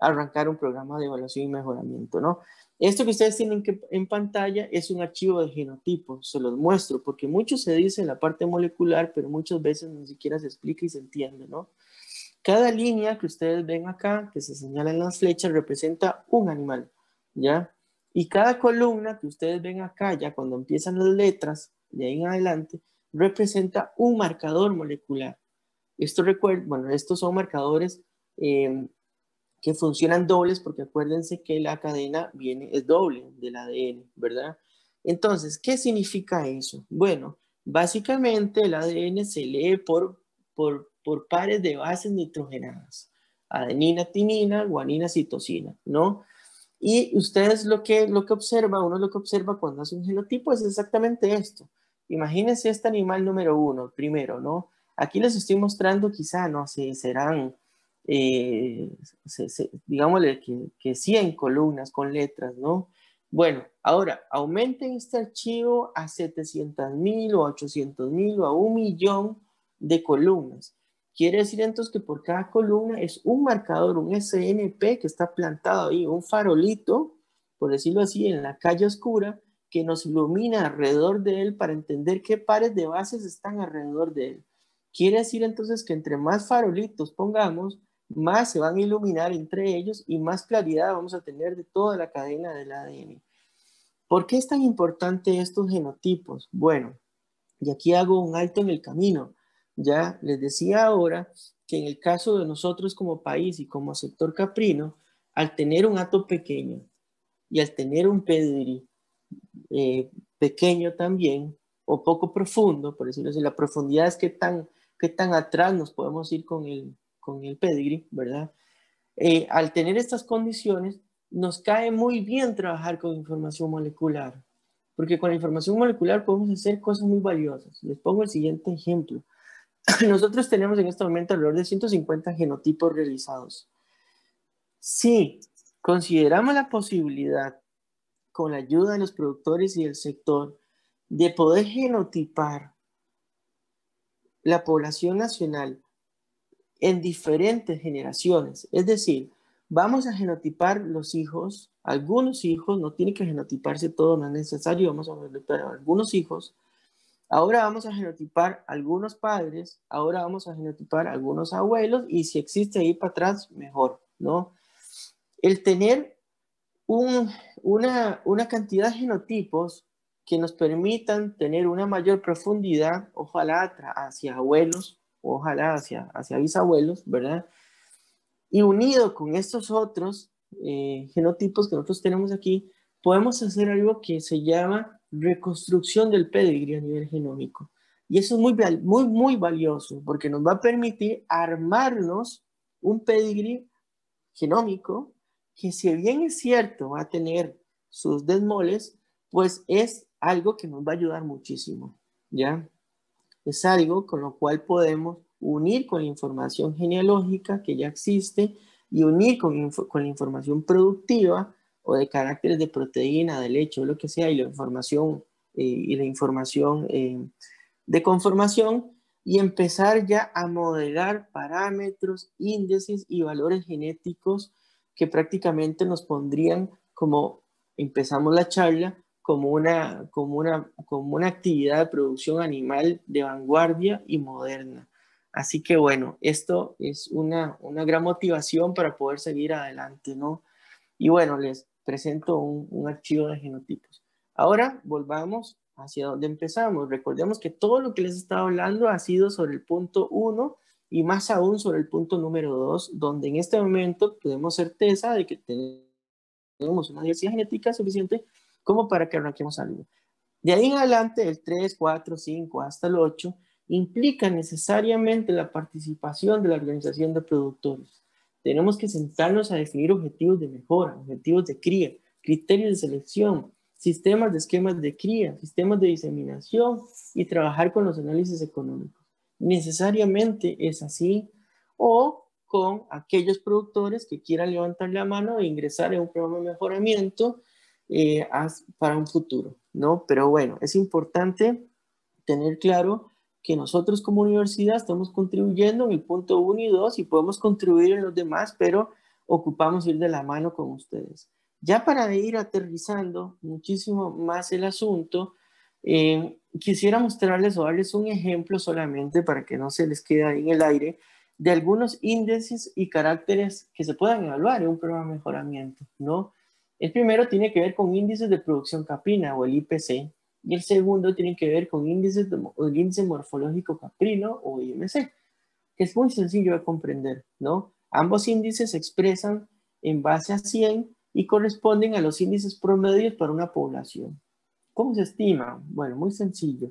arrancar un programa de evaluación y mejoramiento, ¿no? Esto que ustedes tienen que, en pantalla es un archivo de genotipos, se los muestro, porque mucho se dice en la parte molecular, pero muchas veces ni siquiera se explica y se entiende, ¿no? Cada línea que ustedes ven acá, que se señalan las flechas, representa un animal, ¿ya? Y cada columna que ustedes ven acá, ya cuando empiezan las letras, de ahí en adelante, representa un marcador molecular. Esto recuerda, bueno, estos son marcadores em, que funcionan dobles porque acuérdense que la cadena viene, es doble del ADN, ¿verdad? Entonces, ¿qué significa eso? Bueno, básicamente el ADN se lee por, por, por pares de bases nitrogenadas, adenina, timina, guanina, citosina, ¿no? Y ustedes lo que, lo que observa, uno lo que observa cuando hace un genotipo es exactamente esto. Imagínense este animal número uno, primero, ¿no? Aquí les estoy mostrando quizá, no sé, serán, eh, digámosle que, 100 columnas con letras, ¿no? Bueno, ahora aumenten este archivo a 700 mil o a 800 mil o a un millón de columnas. Quiere decir entonces que por cada columna es un marcador, un SNP que está plantado ahí, un farolito, por decirlo así, en la calle oscura, que nos ilumina alrededor de él para entender qué pares de bases están alrededor de él. Quiere decir entonces que entre más farolitos pongamos, más se van a iluminar entre ellos y más claridad vamos a tener de toda la cadena del ADN. ¿Por qué es tan importante estos genotipos? Bueno, y aquí hago un alto en el camino. Ya les decía ahora que en el caso de nosotros como país y como sector caprino, al tener un hato pequeño y al tener un pedigrí eh, pequeño también o poco profundo, por decirlo así, la profundidad es qué tan, qué tan atrás nos podemos ir con el, con el pedigree, ¿verdad? Eh, al tener estas condiciones, nos cae muy bien trabajar con información molecular, porque con la información molecular podemos hacer cosas muy valiosas. Les pongo el siguiente ejemplo. Nosotros tenemos en este momento alrededor de 150 genotipos realizados. Si consideramos la posibilidad con la ayuda de los productores y del sector, de poder genotipar la población nacional en diferentes generaciones. Es decir, vamos a genotipar los hijos, algunos hijos, no tiene que genotiparse todo, no es necesario, vamos a genotipar algunos hijos. Ahora vamos a genotipar algunos padres, ahora vamos a genotipar algunos abuelos y si existe ahí para atrás, mejor, ¿no? El tener una, cantidad de genotipos que nos permitan tener una mayor profundidad, ojalá hacia abuelos, ojalá hacia, hacia bisabuelos, ¿verdad? Y unido con estos otros eh, genotipos que nosotros tenemos aquí, podemos hacer algo que se llama reconstrucción del pedigrí a nivel genómico. Y eso es muy, muy, muy valioso porque nos va a permitir armarnos un pedigrí genómico que si bien es cierto va a tener sus desmoles, pues es algo que nos va a ayudar muchísimo, ¿ya? Es algo con lo cual podemos unir con la información genealógica que ya existe y unir con, la información productiva o de caracteres de proteína, de leche o lo que sea, y la información, eh, y la información eh, de conformación, y empezar ya a modelar parámetros, índices y valores genéticos que prácticamente nos pondrían como empezamos la charla como una, como una, como una actividad de producción animal de vanguardia y moderna. Así que bueno, esto es una, una gran motivación para poder seguir adelante, ¿no? Y bueno, les presento un, un archivo de genotipos. Ahora volvamos hacia donde empezamos. Recordemos que todo lo que les estaba hablando ha sido sobre el punto 1 y más aún sobre el punto número 2, donde en este momento tenemos certeza de que tenemos una diversidad genética suficiente como para que arranquemos algo. De ahí en adelante, el 3, 4, 5 hasta el 8 implica necesariamente la participación de la organización de productores. Tenemos que sentarnos a definir objetivos de mejora, objetivos de cría, criterios de selección, sistemas de esquemas de cría, sistemas de diseminación y trabajar con los análisis económicos necesariamente es así, o con aquellos productores que quieran levantar la mano e ingresar en un programa de mejoramiento eh, para un futuro, ¿no? Pero bueno, es importante tener claro que nosotros como universidad estamos contribuyendo en el punto 1 y 2 y podemos contribuir en los demás, pero ocupamos ir de la mano con ustedes. Ya para ir aterrizando muchísimo más el asunto, eh, quisiera mostrarles o darles un ejemplo solamente para que no se les quede ahí en el aire de algunos índices y caracteres que se puedan evaluar en un programa de mejoramiento, ¿no? El primero tiene que ver con índices de producción capina o el IPC y el segundo tiene que ver con índices de, índice morfológico caprino o IMC, que es muy sencillo de comprender, ¿no? Ambos índices se expresan en base a 100 y corresponden a los índices promedios para una población, ¿Cómo se estima? Bueno, muy sencillo.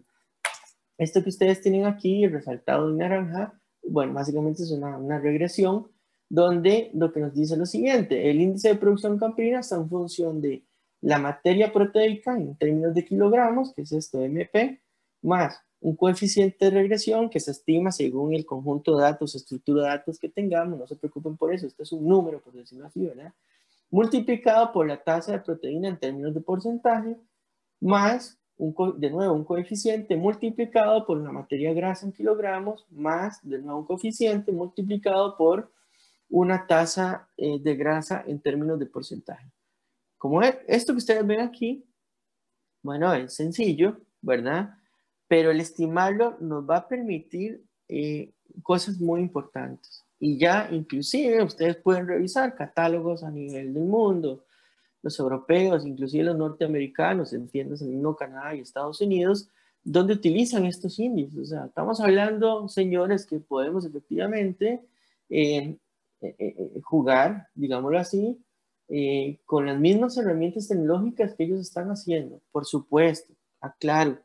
Esto que ustedes tienen aquí, resaltado en naranja, bueno, básicamente es una, regresión donde lo que nos dice lo siguiente, el índice de producción caprina está en función de la materia proteica en términos de kilogramos, que es esto MP, más un coeficiente de regresión que se estima según el conjunto de datos, estructura de datos que tengamos, no se preocupen por eso, este es un número, por decirlo así, ¿verdad? Multiplicado por la tasa de proteína en términos de porcentaje, más, un, de nuevo, un coeficiente multiplicado por una materia grasa en kilogramos, más, de nuevo, un coeficiente multiplicado por una tasa eh, de grasa en términos de porcentaje. Como esto que ustedes ven aquí, bueno, es sencillo, ¿verdad? Pero el estimarlo nos va a permitir eh, cosas muy importantes. Y ya inclusive ustedes pueden revisar catálogos a nivel del mundo, los europeos, inclusive los norteamericanos, entiendes, el mismo Canadá y Estados Unidos, donde utilizan estos índices. O sea, estamos hablando, señores, que podemos efectivamente eh, eh, eh, jugar, digámoslo así, con las mismas herramientas tecnológicas que ellos están haciendo. Por supuesto, aclaro,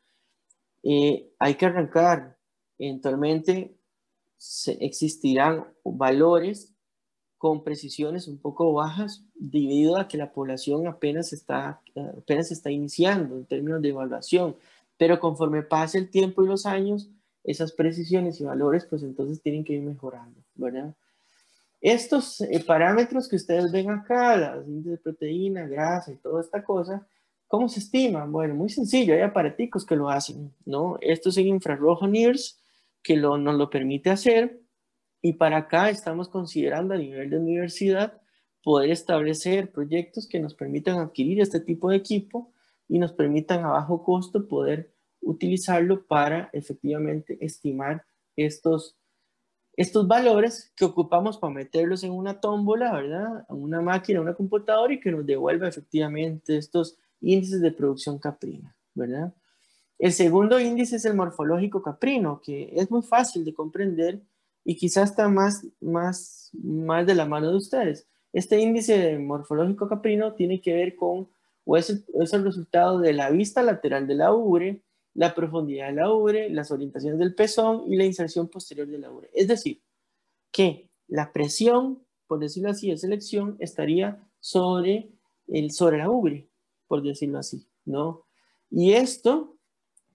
hay que arrancar. Eventualmente existirán valores con precisiones un poco bajas debido a que la población apenas está, apenas está iniciando en términos de evaluación, pero conforme pase el tiempo y los años, esas precisiones y valores pues entonces tienen que ir mejorando, ¿verdad? Estos eh, parámetros que ustedes ven acá, las índices de proteína, grasa y toda esta cosa, ¿cómo se estiman? Bueno, muy sencillo, hay aparaticos que lo hacen, ¿no? Esto es en infrarrojo NIRS, que lo, nos lo permite hacer, y para acá estamos considerando a nivel de universidad poder establecer proyectos que nos permitan adquirir este tipo de equipo y nos permitan a bajo costo poder utilizarlo para efectivamente estimar estos, estos valores que ocupamos para meterlos en una tómbola, ¿verdad? Una máquina, una computadora y que nos devuelva efectivamente estos índices de producción caprina, ¿verdad? El segundo índice es el morfológico caprino, que es muy fácil de comprender y quizás está más, más, más de la mano de ustedes. Este índice morfológico caprino tiene que ver con, o es el, resultado de la vista lateral de la ubre, la profundidad de la ubre, las orientaciones del pezón y la inserción posterior de la ubre. Es decir, que la presión, por decirlo así, de selección estaría sobre, el, sobre la ubre, por decirlo así, ¿no? Y esto,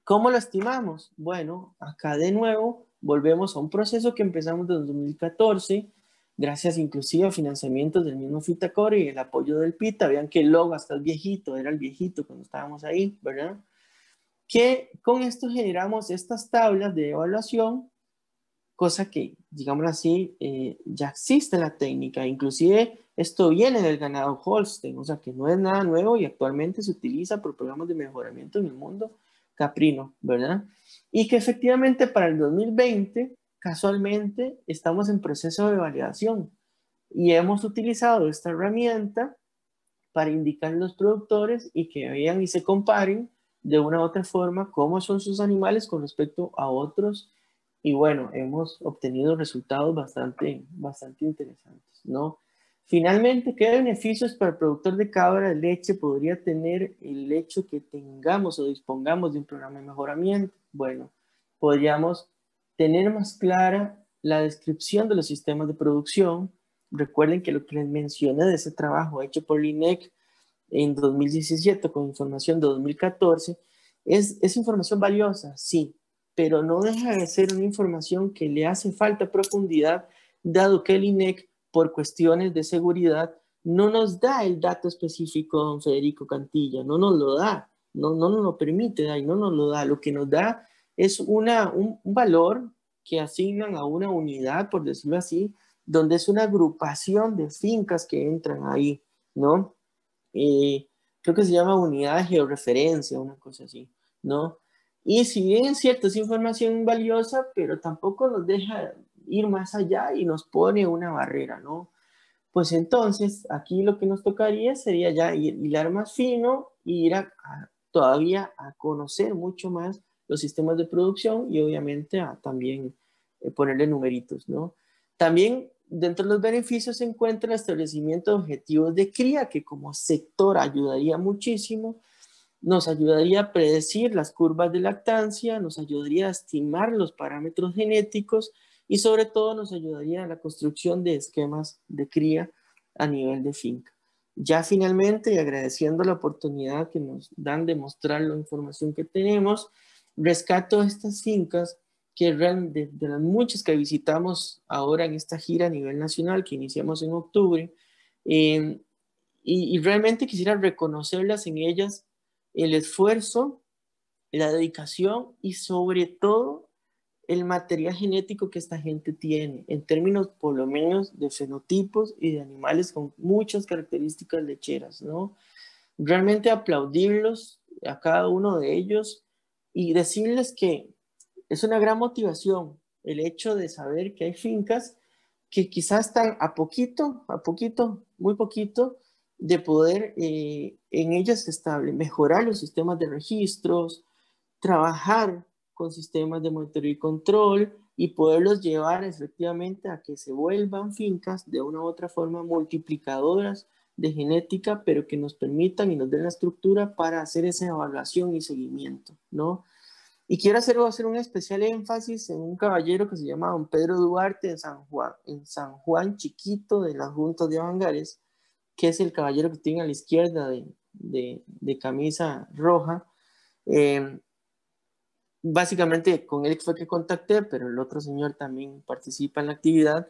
¿cómo lo estimamos? Bueno, acá de nuevo volvemos a un proceso que empezamos en 2014, gracias inclusive a financiamientos del mismo FITACORE y el apoyo del PITA. Vean que el logo hasta el viejito, era el viejito cuando estábamos ahí, ¿verdad? Que con esto generamos estas tablas de evaluación, cosa que, digamos así, eh, ya existe la técnica. Inclusive esto viene del ganado Holstein, o sea que no es nada nuevo y actualmente se utiliza por programas de mejoramiento en el mundo caprino, ¿verdad? Y que efectivamente para el 2020, casualmente, estamos en proceso de validación y hemos utilizado esta herramienta para indicar a los productores y que vean y se comparen de una u otra forma cómo son sus animales con respecto a otros. Y bueno, hemos obtenido resultados bastante, bastante interesantes, ¿no? Finalmente, ¿qué beneficios para el productor de cabra de leche podría tener el hecho que tengamos o dispongamos de un programa de mejoramiento? Bueno, podríamos tener más clara la descripción de los sistemas de producción. Recuerden que lo que les mencioné de ese trabajo hecho por INEC en 2017 con información de 2014 es, es información valiosa, sí, pero no deja de ser una información que le hace falta profundidad, dado que el INEC por cuestiones de seguridad, no nos da el dato específico, don Federico Cantilla, no nos lo da, no, no nos lo permite, no nos lo da. Lo que nos da es una, un, valor que asignan a una unidad, por decirlo así, donde es una agrupación de fincas que entran ahí, ¿no? Eh, creo que se llama unidad de georreferencia, una cosa así, ¿no? Y si bien es cierto, es información valiosa, pero tampoco nos deja ir más allá y nos pone una barrera, ¿no? Pues entonces aquí lo que nos tocaría sería ya hilar más fino e ir todavía a conocer mucho más los sistemas de producción y obviamente a también eh, ponerle numeritos, ¿no? También dentro de los beneficios se encuentra el establecimiento de objetivos de cría, que como sector ayudaría muchísimo, nos ayudaría a predecir las curvas de lactancia, nos ayudaría a estimar los parámetros genéticos, y sobre todo nos ayudaría a la construcción de esquemas de cría a nivel de finca. Ya finalmente, y agradeciendo la oportunidad que nos dan de mostrar la información que tenemos, rescato estas fincas que eran de las muchas que visitamos ahora en esta gira a nivel nacional que iniciamos en octubre, eh, y, y, realmente quisiera reconocerlas en ellas el esfuerzo, la dedicación y sobre todo el material genético que esta gente tiene, en términos por lo menos de fenotipos y de animales con muchas características lecheras, ¿no? Realmente aplaudirlos a cada uno de ellos y decirles que es una gran motivación el hecho de saber que hay fincas que quizás están a poquito, a poquito, muy poquito, de poder eh, en ellas estable, mejorar los sistemas de registros, trabajar con sistemas de monitoreo y control y poderlos llevar efectivamente a que se vuelvan fincas de una u otra forma multiplicadoras de genética, pero que nos permitan y nos den la estructura para hacer esa evaluación y seguimiento, ¿no? Y quiero hacer, hacer un especial énfasis en un caballero que se llama don Pedro Duarte en San Juan, en San Juan Chiquito de la Junta de Avangares, que es el caballero que tiene a la izquierda de, de, de camisa roja. Eh, básicamente con él fue que contacté, pero el otro señor también participa en la actividad.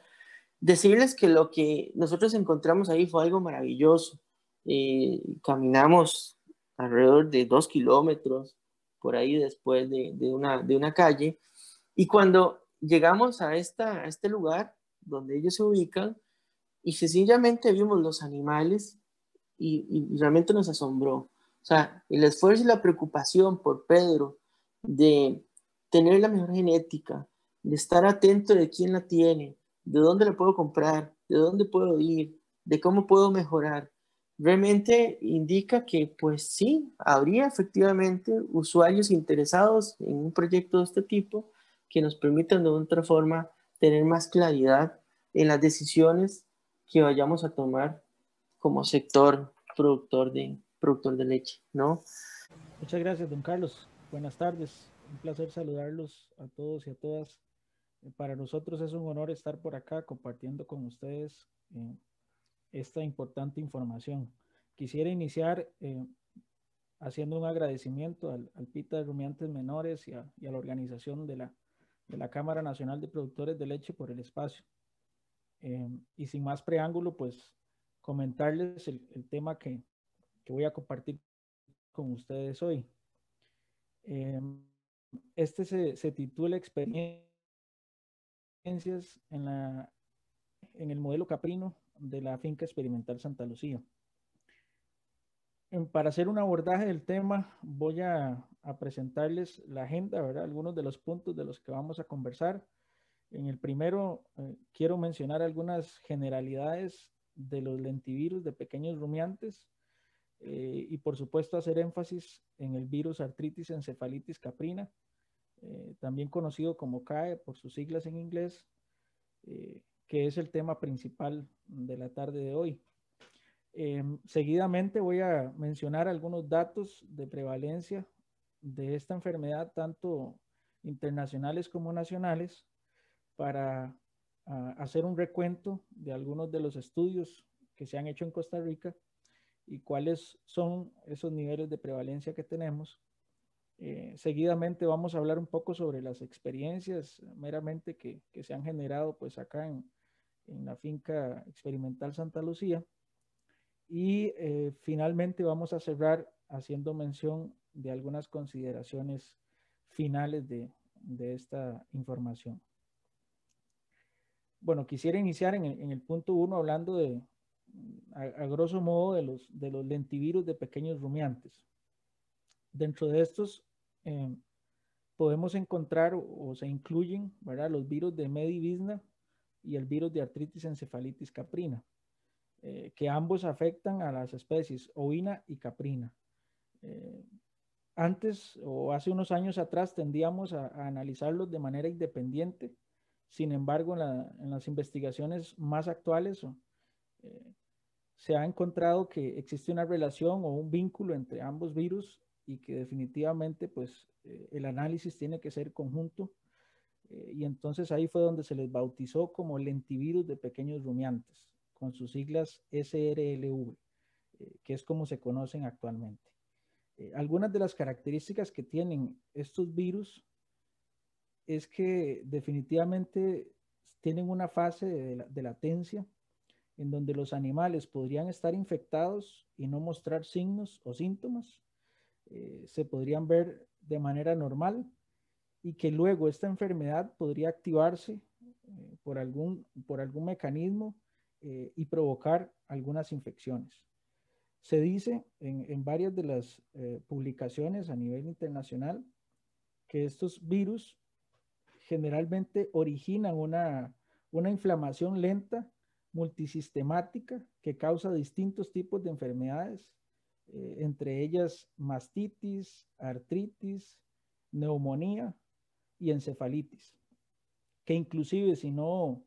Decirles que lo que nosotros encontramos ahí fue algo maravilloso. Eh, caminamos alrededor de dos kilómetros por ahí después de, una, de una calle y cuando llegamos a, esta, este lugar donde ellos se ubican y sencillamente vimos los animales y, y realmente nos asombró. O sea, el esfuerzo y la preocupación por Pedro de tener la mejor genética, de estar atento de quién la tiene, de dónde la puedo comprar, de dónde puedo ir, de cómo puedo mejorar, realmente indica que pues sí, habría efectivamente usuarios interesados en un proyecto de este tipo que nos permitan de otra forma tener más claridad en las decisiones que vayamos a tomar como sector productor de, productor de leche, ¿no? Muchas gracias, don Carlos. Buenas tardes, un placer saludarlos a todos y a todas. Eh, para nosotros es un honor estar por acá compartiendo con ustedes eh, esta importante información. Quisiera iniciar eh, haciendo un agradecimiento al, PITA de Rumiantes Menores y a, la organización de la, de la, Cámara Nacional de Productores de Leche por el espacio. y sin más preámbulo, pues comentarles el, el tema que, que voy a compartir con ustedes hoy. Em, este se, titula Experiencias en, la, en el modelo caprino de la finca experimental Santa Lucía. Em, para hacer un abordaje del tema, voy a, presentarles la agenda, algunos de los puntos de los que vamos a conversar. En el primero, eh, quiero mencionar algunas generalidades de los lentivirus de pequeños rumiantes eh, y por supuesto hacer énfasis en el virus artritis encefalitis caprina, eh, también conocido como CAE por sus siglas en inglés, eh, que es el tema principal de la tarde de hoy. Em, seguidamente voy a mencionar algunos datos de prevalencia de esta enfermedad, tanto internacionales como nacionales, para ah, hacer un recuento de algunos de los estudios que se han hecho en Costa Rica y cuáles son esos niveles de prevalencia que tenemos. Eh, seguidamente vamos a hablar un poco sobre las experiencias meramente que, se han generado pues acá en, la finca experimental Santa Lucía. Y eh, finalmente vamos a cerrar haciendo mención de algunas consideraciones finales de, esta información. Bueno, quisiera iniciar en el punto uno hablando de, a, grosso modo, de los, de los lentivirus de pequeños rumiantes. Dentro de estos eh, podemos encontrar o, se incluyen ¿verdad? los virus de medivisna y el virus de artritis encefalitis caprina, eh, que ambos afectan a las especies ovina y caprina. Eh, antes o hace unos años atrás tendíamos a, analizarlos de manera independiente, sin embargo, en, en las investigaciones más actuales se ha encontrado que existe una relación o un vínculo entre ambos virus y que definitivamente pues eh, el análisis tiene que ser conjunto eh, y entonces ahí fue donde se les bautizó como lentivirus de pequeños rumiantes con sus siglas SRLV, eh, que es como se conocen actualmente. algunas de las características que tienen estos virus es que definitivamente tienen una fase de latencia en donde los animales podrían estar infectados y no mostrar signos o síntomas, eh, se podrían ver de manera normal y que luego esta enfermedad podría activarse eh, por, algún, por algún mecanismo eh, y provocar algunas infecciones. Se dice en, varias de las publicaciones a nivel internacional que estos virus generalmente originan una, una inflamación lenta multisistemática que causa distintos tipos de enfermedades, eh, entre ellas mastitis, artritis, neumonía y encefalitis, que inclusive si no,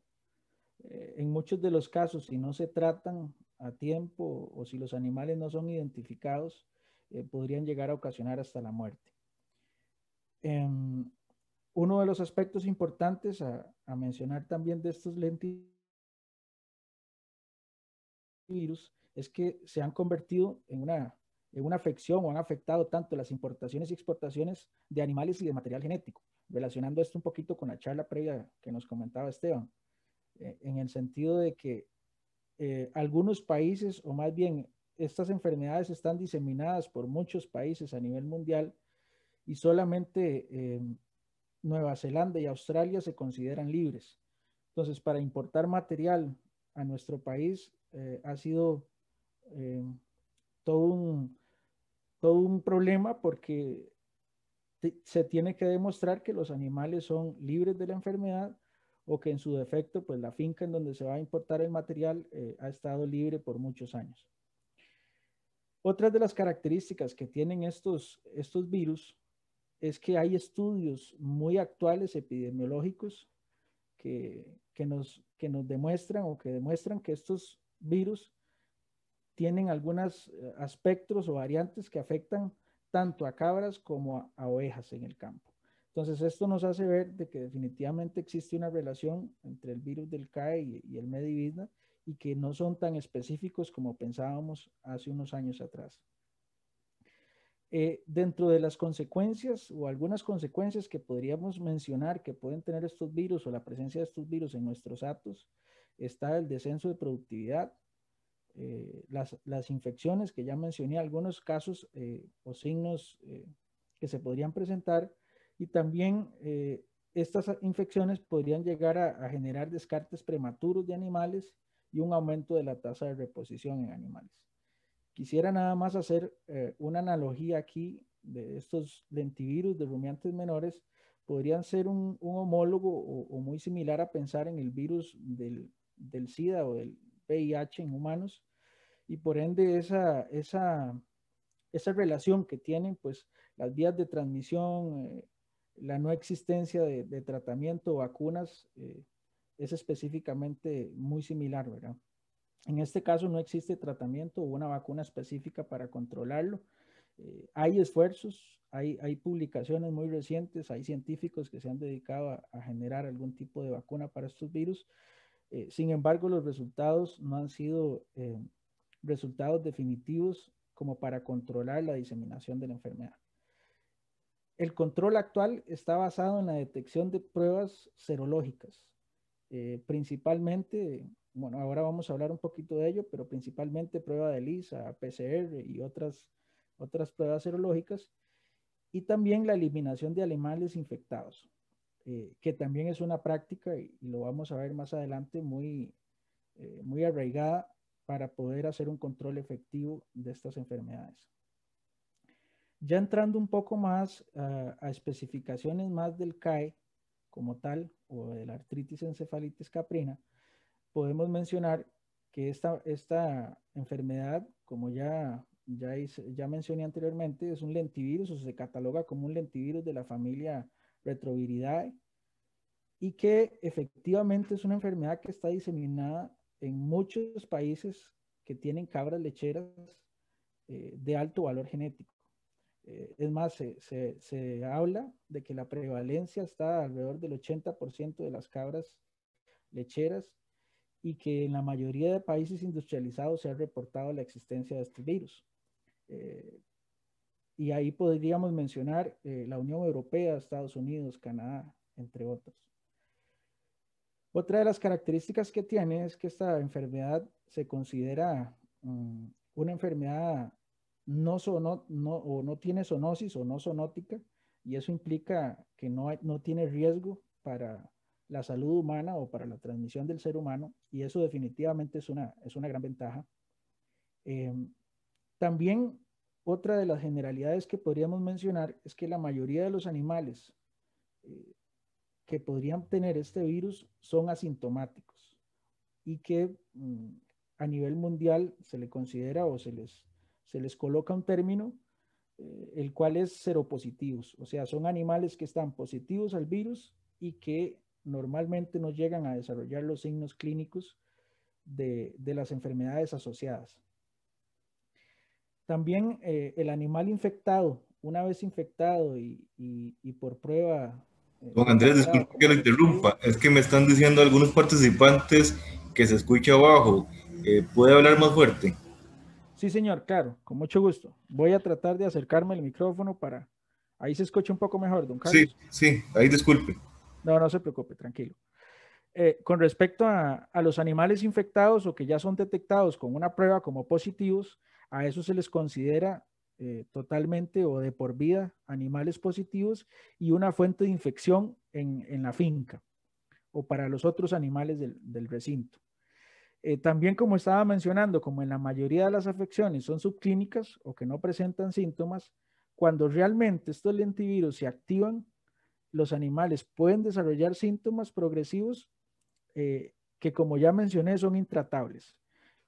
eh, en muchos de los casos, si no se tratan a tiempo o si los animales no son identificados, eh, podrían llegar a ocasionar hasta la muerte. Em, uno de los aspectos importantes a, a mencionar también de estos lentes virus es que se han convertido en una, en una afección o han afectado tanto las importaciones y exportaciones de animales y de material genético, relacionando esto un poquito con la charla previa que nos comentaba Esteban, eh, en el sentido de que eh, algunos países, o más bien estas enfermedades están diseminadas por muchos países a nivel mundial y solamente eh, Nueva Zelanda y Australia se consideran libres. Entonces, para importar material a nuestro país eh, ha sido eh, todo, un, todo un problema porque se tiene que demostrar que los animales son libres de la enfermedad o que en su defecto, pues la finca en donde se va a importar el material eh, ha estado libre por muchos años. Otras de las características que tienen estos, estos virus es que hay estudios muy actuales epidemiológicos que, que, nos, que nos demuestran o que demuestran que estos virus tienen algunos eh, aspectos o variantes que afectan tanto a cabras como a, ovejas en el campo. Entonces, esto nos hace ver de que definitivamente existe una relación entre el virus del CAE y, el Medivisna y que no son tan específicos como pensábamos hace unos años atrás. Eh, dentro de las consecuencias o algunas consecuencias que podríamos mencionar que pueden tener estos virus o la presencia de estos virus en nuestros atos, está el descenso de productividad, eh, las, infecciones que ya mencioné, algunos casos eh, o signos eh, que se podrían presentar y también estas infecciones podrían llegar a, generar descartes prematuros de animales y un aumento de la tasa de reposición en animales. Quisiera nada más hacer una analogía aquí de estos lentivirus de rumiantes menores podrían ser un, homólogo o, o, muy similar a pensar en el virus del, del SIDA o del VIH en humanos y por ende esa, esa, relación que tienen pues las vías de transmisión, eh, la no existencia de, tratamiento o vacunas, eh, es específicamente muy similar, ¿verdad? En este caso no existe tratamiento o una vacuna específica para controlarlo. Eh, hay esfuerzos, hay, publicaciones muy recientes, hay científicos que se han dedicado a, generar algún tipo de vacuna para estos virus, eh, sin embargo, los resultados no han sido eh, resultados definitivos como para controlar la diseminación de la enfermedad. El control actual está basado en la detección de pruebas serológicas, eh, principalmente, bueno, ahora vamos a hablar un poquito de ello, pero principalmente prueba de ELISA, PCR y otras pruebas serológicas, y también la eliminación de animales infectados. Eh, que también es una práctica, y, lo vamos a ver más adelante, muy, eh, muy arraigada para poder hacer un control efectivo de estas enfermedades. Ya entrando un poco más a especificaciones más del CAE como tal o de la artritis encefalitis caprina, podemos mencionar que esta, enfermedad, como ya, ya, ya mencioné anteriormente, es un lentivirus o se cataloga como un lentivirus de la familia retroviridae, y que efectivamente es una enfermedad que está diseminada en muchos países que tienen cabras lecheras eh, de alto valor genético. Eh, es más, se, se, habla de que la prevalencia está alrededor del 80% de las cabras lecheras y que en la mayoría de países industrializados se ha reportado la existencia de este virus. Eh, y ahí podríamos mencionar eh, la Unión Europea, Estados Unidos, Canadá, entre otros. Otra de las características que tiene es que esta enfermedad se considera mm, una enfermedad no, sonótica no, o no tiene sonosis o no sonótica. y eso implica que no, no tiene riesgo para la salud humana o para la transmisión del ser humano, y eso definitivamente es una, es una gran ventaja. Em, también otra de las generalidades que podríamos mencionar es que la mayoría de los animales eh, que podrían tener este virus son asintomáticos y que mm, a nivel mundial se le considera o se les, se les coloca un término eh, el cual es seropositivos, o sea, son animales que están positivos al virus y que normalmente no llegan a desarrollar los signos clínicos de las enfermedades asociadas. También eh, el animal infectado, una vez infectado y, por prueba... Eh, don Andrés, disculpe que lo interrumpa, es que me están diciendo algunos participantes que se escucha abajo. Eh, ¿Puede hablar más fuerte? Sí, señor, claro, con mucho gusto. Voy a tratar de acercarme el micrófono para... Ahí se escucha un poco mejor, don Carlos. Sí, sí, ahí disculpe. No, no se preocupe, tranquilo. con respecto a, a, los animales infectados o que ya son detectados con una prueba como positivos, a eso se les considera eh, totalmente o de por vida animales positivos y una fuente de infección en, la finca o para los otros animales del, recinto. Eh, también como estaba mencionando, como en la mayoría de las afecciones son subclínicas o que no presentan síntomas, cuando realmente estos lentivirus se activan, los animales pueden desarrollar síntomas progresivos eh, que como ya mencioné son intratables.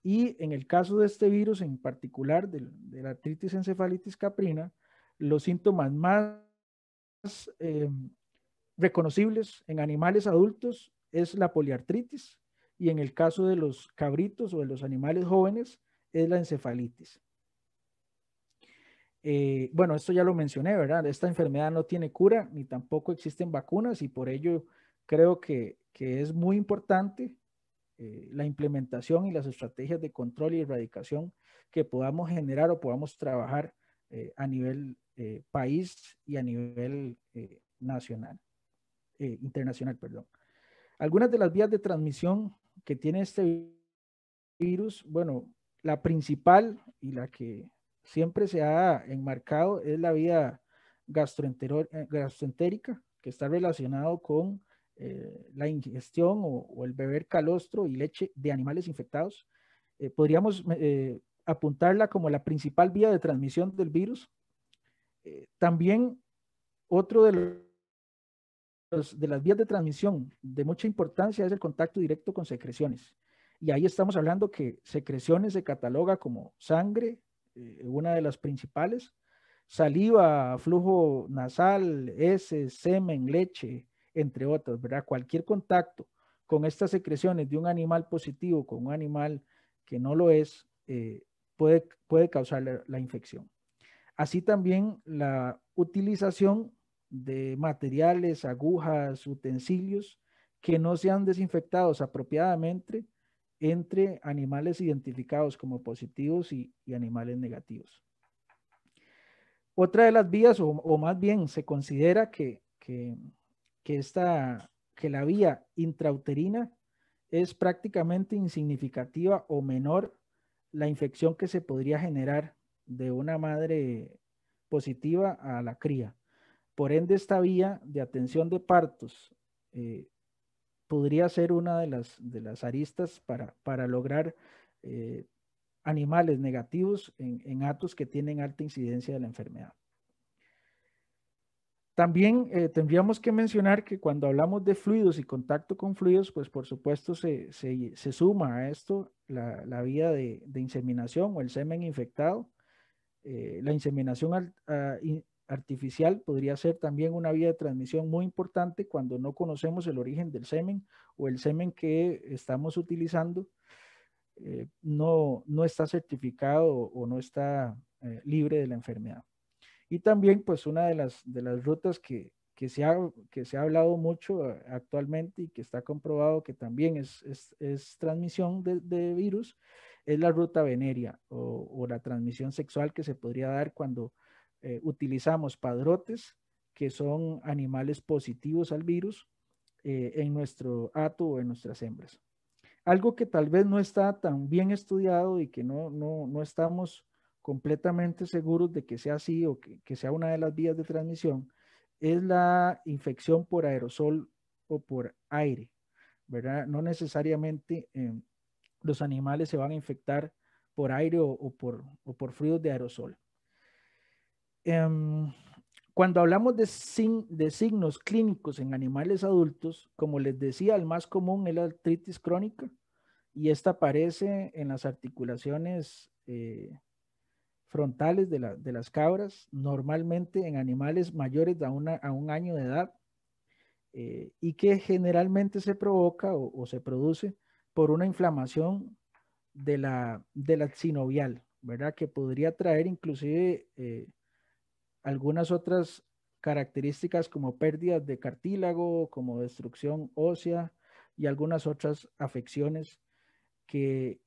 Y en el caso de este virus en particular, de, la artritis encefalitis caprina, los síntomas más em, reconocibles en animales adultos es la poliartritis y en el caso de los cabritos o de los animales jóvenes es la encefalitis. Eh, bueno, esto ya lo mencioné, ¿verdad? Esta enfermedad no tiene cura ni tampoco existen vacunas y por ello creo que, que es muy importante eh, la implementación y las estrategias de control y erradicación que podamos generar o podamos trabajar eh, a nivel eh, país y a nivel nacional, internacional, perdón. Algunas de las vías de transmisión que tiene este virus, bueno, la principal y la que siempre se ha enmarcado es la vía gastroentérica, que está relacionado con eh, la ingestión o, el beber calostro y leche de animales infectados, eh, podríamos eh, apuntarla como la principal vía de transmisión del virus. también otro de, los, de las vías de transmisión de mucha importancia es el contacto directo con secreciones. Y ahí estamos hablando que secreciones se cataloga como sangre, una de las principales, saliva, flujo nasal, heces, semen, leche, entre otras, ¿verdad? Cualquier contacto con estas secreciones de un animal positivo con un animal que no lo es, eh, puede, puede causar la, infección. Así también la utilización de materiales, agujas, utensilios que no sean desinfectados apropiadamente entre animales identificados como positivos y, animales negativos. Otra de las vías, o, más bien se considera que que, que la vía intrauterina es prácticamente insignificativa o menor la infección que se podría generar de una madre positiva a la cría. Por ende, esta vía de atención de partos eh, podría ser una de las, de las aristas para, para lograr eh, animales negativos en, en atos que tienen alta incidencia de la enfermedad. También eh, tendríamos que mencionar que cuando hablamos de fluidos y contacto con fluidos, pues por supuesto se, se, suma a esto la, la vía de, de, inseminación o el semen infectado. Eh, la inseminación artificial podría ser también una vía de transmisión muy importante cuando no conocemos el origen del semen o el semen que estamos utilizando eh, no, no está certificado o, no está libre de la enfermedad. Y también, pues, una de las, de las rutas que, se ha, que se ha hablado mucho eh, actualmente y que está comprobado que también es, transmisión de, virus, es la ruta veneria o, la transmisión sexual que se podría dar cuando eh, utilizamos padrotes, que son animales positivos al virus, eh, en nuestro hato o en nuestras hembras. Algo que tal vez no está tan bien estudiado y que no, no, no estamos completamente seguros de que sea así o que, sea una de las vías de transmisión, es la infección por aerosol o por aire, ¿verdad? No necesariamente eh, los animales se van a infectar por aire o, por, o por fríos de aerosol. Em, cuando hablamos de, signos clínicos en animales adultos, como les decía, el más común es la artritis crónica y esta aparece en las articulaciones eh, frontales de, las cabras, normalmente en animales mayores a, una, a un año de edad, eh, y que generalmente se provoca o, se produce por una inflamación de la, de la sinovial, ¿verdad? Que podría traer inclusive eh, algunas otras características como pérdidas de cartílago, como destrucción ósea y algunas otras afecciones que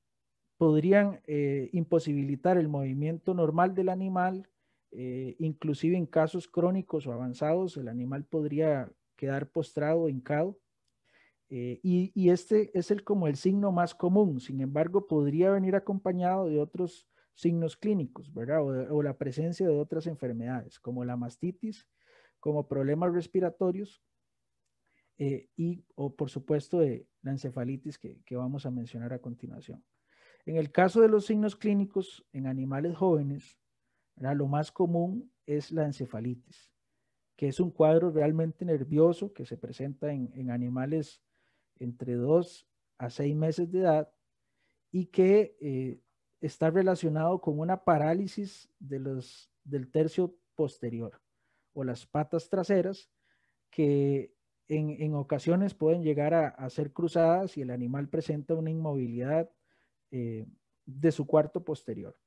podrían eh, imposibilitar el movimiento normal del animal, eh, inclusive en casos crónicos o avanzados, el animal podría quedar postrado, hincado. Eh, y, este es el, como el signo más común, sin embargo, podría venir acompañado de otros signos clínicos, ¿verdad? O, la presencia de otras enfermedades, como la mastitis, como problemas respiratorios y, o por supuesto, de la encefalitis que vamos a mencionar a continuación. En el caso de los signos clínicos en animales jóvenes, lo más común es la encefalitis, que es un cuadro realmente nervioso que se presenta en, animales entre 2 a 6 meses de edad y que eh, está relacionado con una parálisis de los, del tercio posterior o las patas traseras que en, ocasiones pueden llegar a, ser cruzadas y el animal presenta una inmovilidad eh, de su cuarto posterior.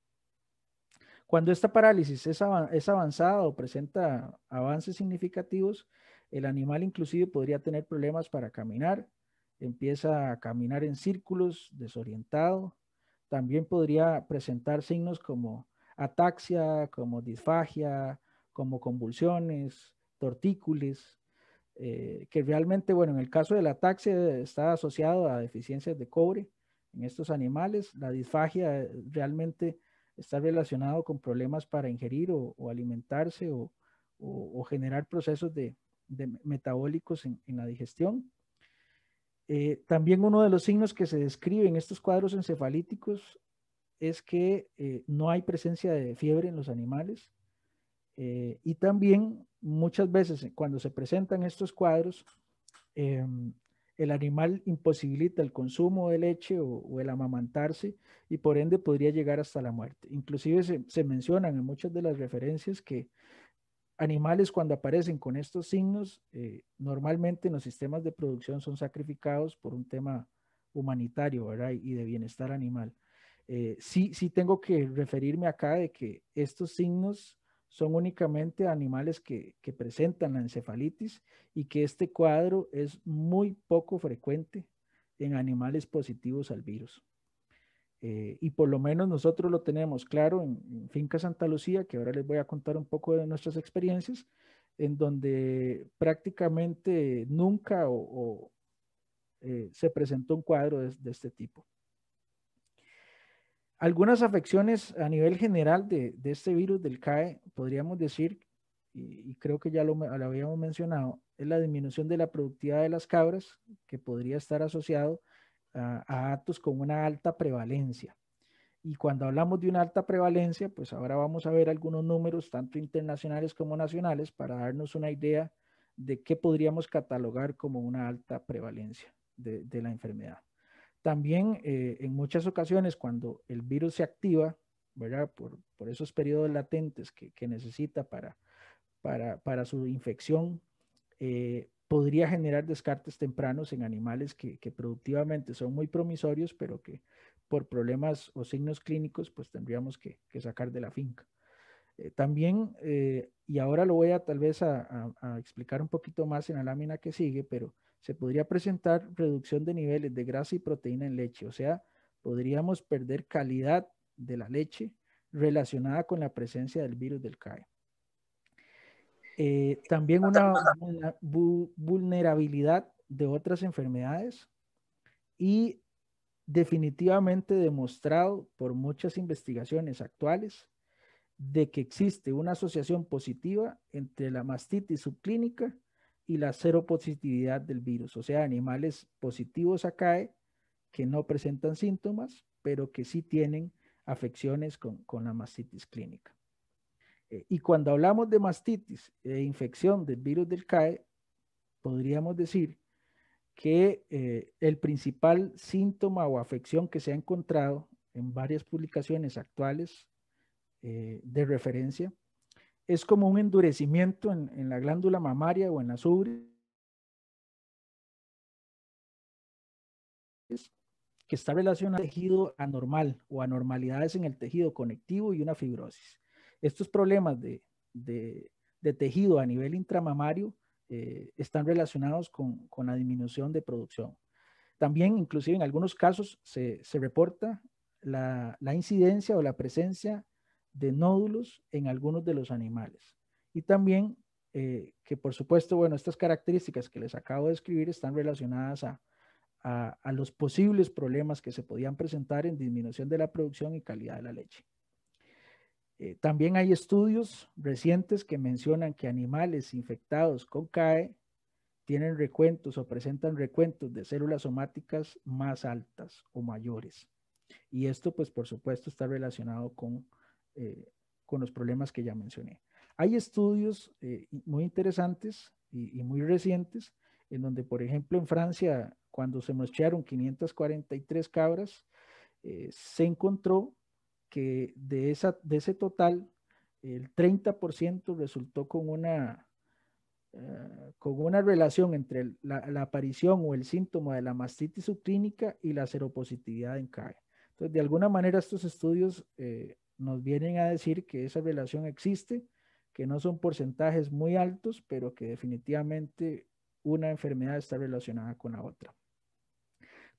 Cuando esta parálisis es, avanzada o presenta avances significativos, el animal inclusive podría tener problemas para caminar, empieza a caminar en círculos, desorientado. También podría presentar signos como ataxia, como disfagia, como convulsiones, tortícules eh, que realmente, bueno, en el caso de la ataxia está asociado a deficiencias de cobre, en estos animales. La disfagia eh, realmente está relacionado con problemas para ingerir o, alimentarse o, generar procesos de, metabólicos en, la digestión. Eh, también uno de los signos que se describe en estos cuadros encefalíticos es que eh, no hay presencia de fiebre en los animales y también muchas veces cuando se presentan estos cuadros em, el animal imposibilita el consumo de leche o, el amamantarse y por ende podría llegar hasta la muerte. Inclusive se, mencionan en muchas de las referencias que animales cuando aparecen con estos signos, eh, normalmente en los sistemas de producción son sacrificados por un tema humanitario y de bienestar animal. Eh, sí, sí tengo que referirme acá de que estos signos son únicamente animales que, presentan la encefalitis y que este cuadro es muy poco frecuente en animales positivos al virus. Eh, y por lo menos nosotros lo tenemos claro en, Finca Santa Lucía, que ahora les voy a contar un poco de nuestras experiencias, en donde prácticamente nunca eh, se presentó un cuadro de este tipo. Algunas afecciones a nivel general de, este virus del CAE, podríamos decir, y, creo que ya lo, habíamos mencionado, es la disminución de la productividad de las cabras, que podría estar asociado a, a actos con una alta prevalencia. Y cuando hablamos de una alta prevalencia, pues ahora vamos a ver algunos números, tanto internacionales como nacionales, para darnos una idea de qué podríamos catalogar como una alta prevalencia de la enfermedad. También eh, en muchas ocasiones cuando el virus se activa, ¿verdad? Por, esos periodos latentes que, necesita para, su infección, eh, podría generar descartes tempranos en animales que, productivamente son muy promisorios, pero que por problemas o signos clínicos, pues tendríamos que, sacar de la finca. Eh, también, y ahora lo voy a tal vez a, explicar un poquito más en la lámina que sigue, pero se podría presentar reducción de niveles de grasa y proteína en leche, o sea, podríamos perder calidad de la leche relacionada con la presencia del virus del CAE. Eh, también una, una vulnerabilidad de otras enfermedades y definitivamente demostrado por muchas investigaciones actuales de que existe una asociación positiva entre la mastitis subclínica y la cero positividad del virus, o sea, animales positivos a CAE que no presentan síntomas, pero que sí tienen afecciones con, la mastitis clínica. Eh, y cuando hablamos de mastitis e infección del virus del CAE, podríamos decir que eh, el principal síntoma o afección que se ha encontrado en varias publicaciones actuales eh, de referencia es como un endurecimiento en, la glándula mamaria o en la subre. que está relacionado al tejido anormal o anormalidades en el tejido conectivo y una fibrosis. Estos problemas de, tejido a nivel intramamario eh, están relacionados con, la disminución de producción. También, inclusive en algunos casos, se, reporta la, la, incidencia o la presencia de nódulos en algunos de los animales. Y también eh, que, por supuesto, bueno, estas características que les acabo de escribir están relacionadas a, los posibles problemas que se podían presentar en disminución de la producción y calidad de la leche. Eh, también hay estudios recientes que mencionan que animales infectados con CAE tienen recuentos o presentan recuentos de células somáticas más altas o mayores. Y esto, pues, por supuesto, está relacionado con eh, con los problemas que ya mencioné. Hay estudios eh, muy interesantes y, muy recientes en donde, por ejemplo, en Francia, cuando se mostraron 543 cabras, eh, se encontró que de, esa, de ese total, el 30% resultó con una, con una relación entre la, aparición o el síntoma de la mastitis subclínica y la seropositividad en CAE. Entonces, de alguna manera, estos estudios eh, nos vienen a decir que esa relación existe, que no son porcentajes muy altos, pero que definitivamente una enfermedad está relacionada con la otra.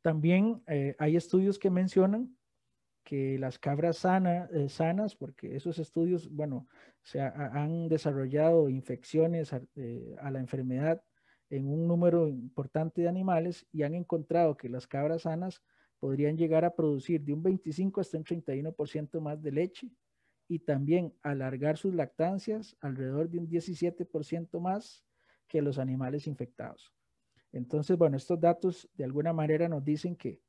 También eh, hay estudios que mencionan que las cabras eh, sanas, porque esos estudios, bueno, se han desarrollado infecciones eh, a la enfermedad en un número importante de animales y han encontrado que las cabras sanas podrían llegar a producir de un 25 hasta un 31% más de leche y también alargar sus lactancias alrededor de un 17% más que los animales infectados. Entonces, bueno, estos datos de alguna manera nos dicen que,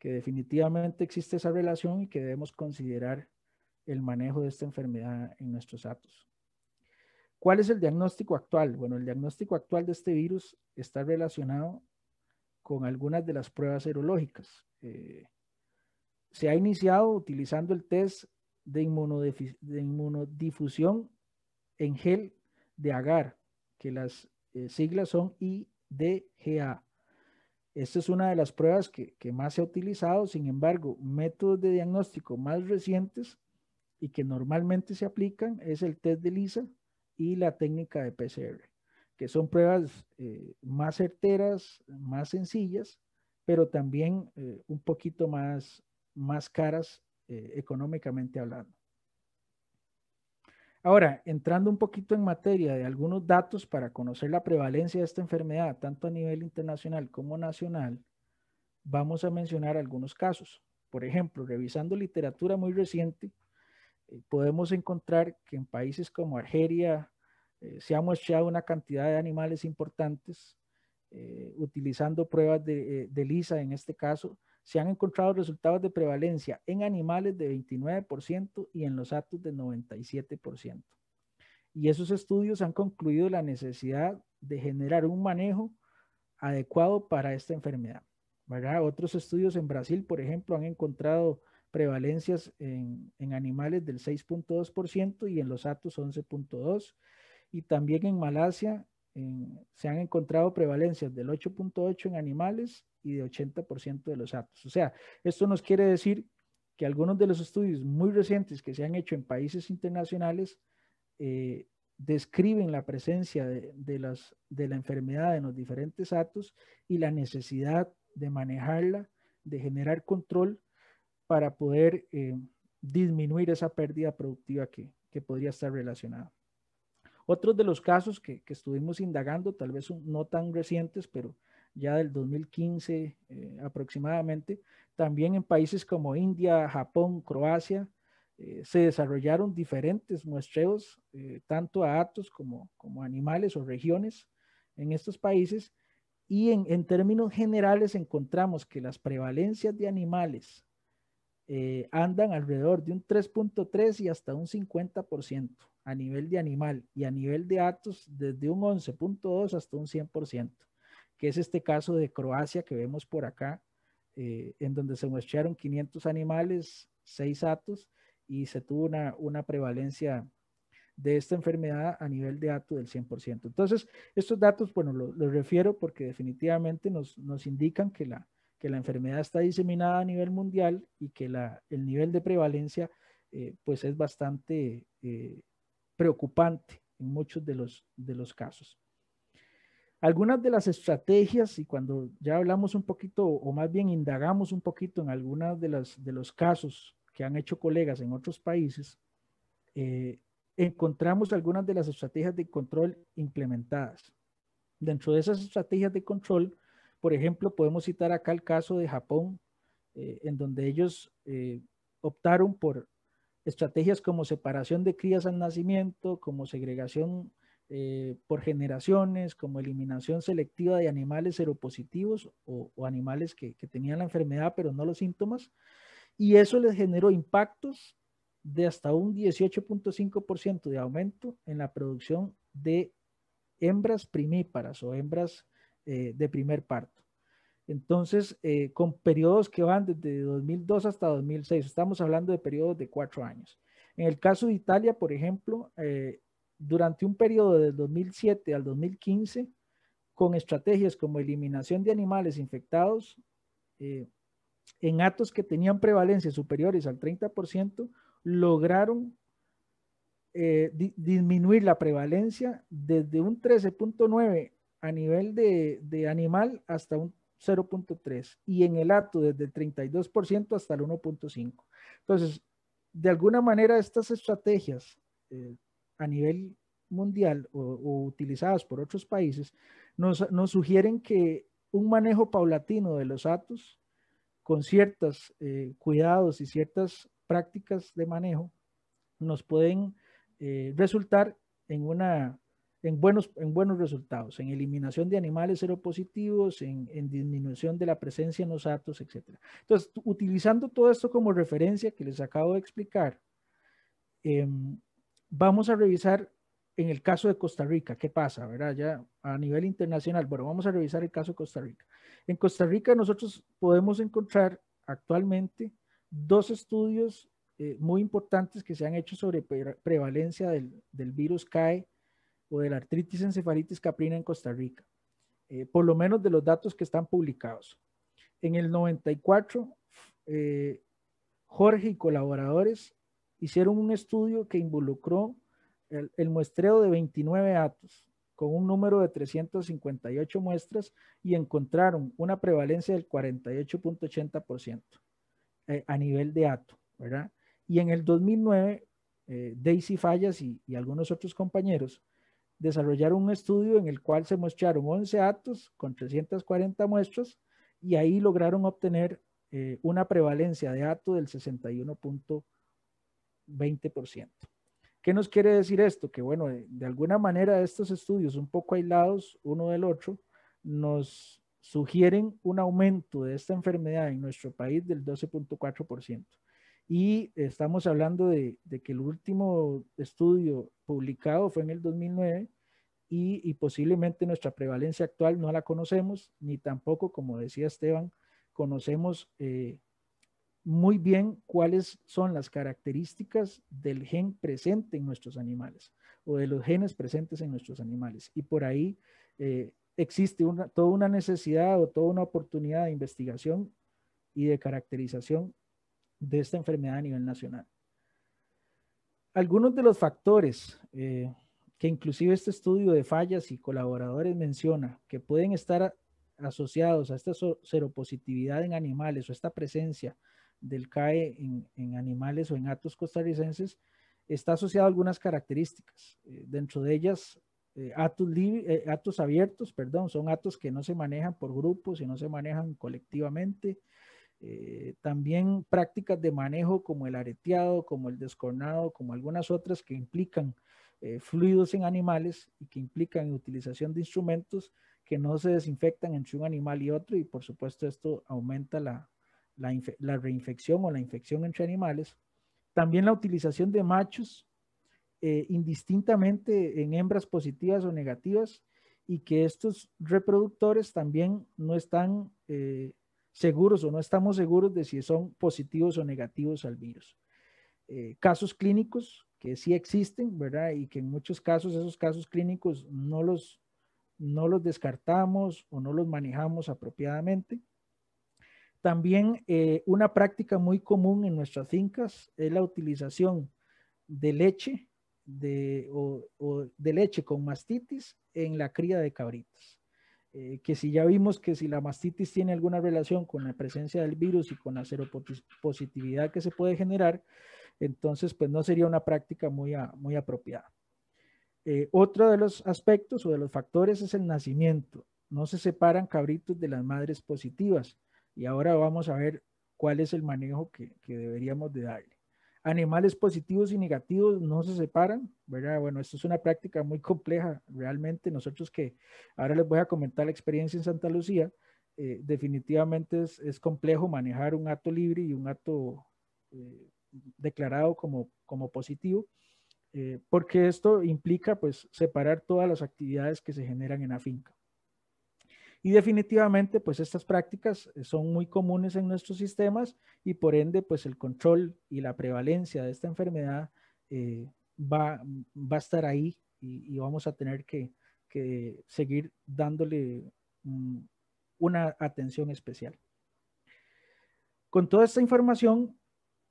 que definitivamente existe esa relación y que debemos considerar el manejo de esta enfermedad en nuestros datos. ¿Cuál es el diagnóstico actual? Bueno, el diagnóstico actual de este virus está relacionado con algunas de las pruebas serológicas. Eh, se ha iniciado utilizando el test de, inmunodifusión en gel de agar, que las eh, siglas son IDGA. Esta es una de las pruebas que, que, más se ha utilizado, sin embargo, métodos de diagnóstico más recientes y que normalmente se aplican es el test de LISA y la técnica de PCR que son pruebas eh, más certeras, más sencillas, pero también eh, un poquito más, más caras eh, económicamente hablando. Ahora, entrando un poquito en materia de algunos datos para conocer la prevalencia de esta enfermedad, tanto a nivel internacional como nacional, vamos a mencionar algunos casos. Por ejemplo, revisando literatura muy reciente, podemos encontrar que en países como Argelia, eh, se ha mostrado una cantidad de animales importantes eh, utilizando pruebas eh, de, lisa en este caso. Se han encontrado resultados de prevalencia en animales de 29% y en los atos de 97%. Y esos estudios han concluido la necesidad de generar un manejo adecuado para esta enfermedad. Otros estudios en Brasil, por ejemplo, han encontrado prevalencias en, en animales del 6.2% y en los atos 11.2% y también en Malasia se han encontrado prevalencias del 8.8 en animales y de 80% de los atos. O sea, esto nos quiere decir que algunos de los estudios muy recientes que se han hecho en países internacionales eh, describen la presencia de, la enfermedad en los diferentes atos y la necesidad de manejarla, de generar control para poder eh, disminuir esa pérdida productiva que podría estar relacionada. Otros de los casos que, estuvimos indagando, tal vez no tan recientes, pero ya del 2015 eh, aproximadamente, también en países como India, Japón, Croacia, eh, se desarrollaron diferentes muestreos, eh, tanto a datos como, como animales o regiones en estos países. Y en términos generales encontramos que las prevalencias de animales eh, andan alrededor de un 3.3 y hasta un 50% a nivel de animal y a nivel de atos desde un 11.2 hasta un 100%, que es este caso de Croacia que vemos por acá, eh, en donde se muestrearon 500 animales, 6 atos y se tuvo una, una prevalencia de esta enfermedad a nivel de atos del 100%. Entonces, estos datos, bueno, los, refiero porque definitivamente nos, nos indican que la, que la enfermedad está diseminada a nivel mundial y que la, el nivel de prevalencia eh, pues es bastante eh, preocupante en muchos de los, de los casos. Algunas de las estrategias, y cuando ya hablamos un poquito, o más bien indagamos un poquito en algunas de, las, de los casos que han hecho colegas en otros países, eh, encontramos algunas de las estrategias de control implementadas. Dentro de esas estrategias de control, por ejemplo, podemos citar acá el caso de Japón, eh, en donde ellos eh, optaron por estrategias como separación de crías al nacimiento, como segregación eh, por generaciones, como eliminación selectiva de animales seropositivos o, animales que, que, tenían la enfermedad pero no los síntomas. Y eso les generó impactos de hasta un 18.5% de aumento en la producción de hembras primíparas o hembras eh, de primer parto. Entonces, eh, con periodos que van desde 2002 hasta 2006, estamos hablando de periodos de cuatro años. En el caso de Italia, por ejemplo, eh, durante un periodo del 2007 al 2015, con estrategias como eliminación de animales infectados, en atos que tenían prevalencia superiores al 30%, lograron disminuir la prevalencia desde un 13.9 a nivel de, animal hasta un 0.3 y en el ato desde el 32% hasta el 1.5. Entonces, de alguna manera estas estrategias eh, a nivel mundial o, utilizadas por otros países nos, sugieren que un manejo paulatino de los atos con ciertos eh, cuidados y ciertas prácticas de manejo nos pueden eh, resultar en una en buenos, en buenos resultados, en eliminación de animales seropositivos, en, en disminución de la presencia en los datos etc. Entonces, utilizando todo esto como referencia que les acabo de explicar, em, vamos a revisar en el caso de Costa Rica, ¿qué pasa? ¿verdad? Ya a nivel internacional, bueno, vamos a revisar el caso de Costa Rica. En Costa Rica nosotros podemos encontrar actualmente dos estudios eh, muy importantes que se han hecho sobre prevalencia del, del virus CAE o de la artritis encefalitis caprina en Costa Rica, eh, por lo menos de los datos que están publicados. En el 94, eh, Jorge y colaboradores hicieron un estudio que involucró el, muestreo de 29 atos con un número de 358 muestras y encontraron una prevalencia del 48.80% eh, a nivel de ato, ¿verdad? Y en el 2009, Daisy Fallas y, algunos otros compañeros desarrollaron un estudio en el cual se mostraron 11 datos con 340 muestras y ahí lograron obtener eh, una prevalencia de datos del 61.20%. ¿Qué nos quiere decir esto? Que bueno, de, de, alguna manera estos estudios un poco aislados uno del otro nos sugieren un aumento de esta enfermedad en nuestro país del 12.4%. Y estamos hablando de, que el último estudio publicado fue en el 2009 y, posiblemente nuestra prevalencia actual no la conocemos, ni tampoco, como decía Esteban, conocemos eh, muy bien cuáles son las características del gen presente en nuestros animales o de los genes presentes en nuestros animales. Y por ahí eh, existe una, toda una necesidad o toda una oportunidad de investigación y de caracterización de esta enfermedad a nivel nacional. Algunos de los factores eh, que inclusive este estudio de fallas y colaboradores menciona que pueden estar asociados a esta seropositividad en animales o esta presencia del CAE en, animales o en gatos costarricenses, está asociado a algunas características. Eh, dentro de ellas, eh, eh, atos, abiertos, perdón, son atos que no se manejan por grupos y no se manejan colectivamente. Eh, también prácticas de manejo como el areteado, como el descornado, como algunas otras que implican eh, fluidos en animales y que implican utilización de instrumentos que no se desinfectan entre un animal y otro y por supuesto esto aumenta la, reinfección o la infección entre animales. También la utilización de machos eh, indistintamente en hembras positivas o negativas y que estos reproductores también no están seguros o no estamos seguros de si son positivos o negativos al virus. Eh, casos clínicos que sí existen, ¿verdad? Y que en muchos casos esos casos clínicos no los, no los descartamos o no los manejamos apropiadamente. También eh, una práctica muy común en nuestras fincas es la utilización de leche o de leche con mastitis en la cría de cabritas. Eh, que si ya vimos que si la mastitis tiene alguna relación con la presencia del virus y con la seropositividad que se puede generar, entonces pues no sería una práctica muy, muy apropiada. Eh, otro de los aspectos o de los factores es el nacimiento. No se separan cabritos de las madres positivas y ahora vamos a ver cuál es el manejo que, que deberíamos de darle. Animales positivos y negativos no se separan, ¿verdad? Bueno, esto es una práctica muy compleja, realmente. Nosotros que ahora les voy a comentar la experiencia en Santa Lucía, eh, definitivamente es, complejo manejar un acto libre y un acto eh, declarado como, positivo, eh, porque esto implica pues separar todas las actividades que se generan en la finca. Y definitivamente, pues estas prácticas eh, son muy comunes en nuestros sistemas y por ende, pues el control y la prevalencia de esta enfermedad eh, va, va, a estar ahí y, vamos a tener que, seguir dándole mm, una atención especial. Con toda esta información,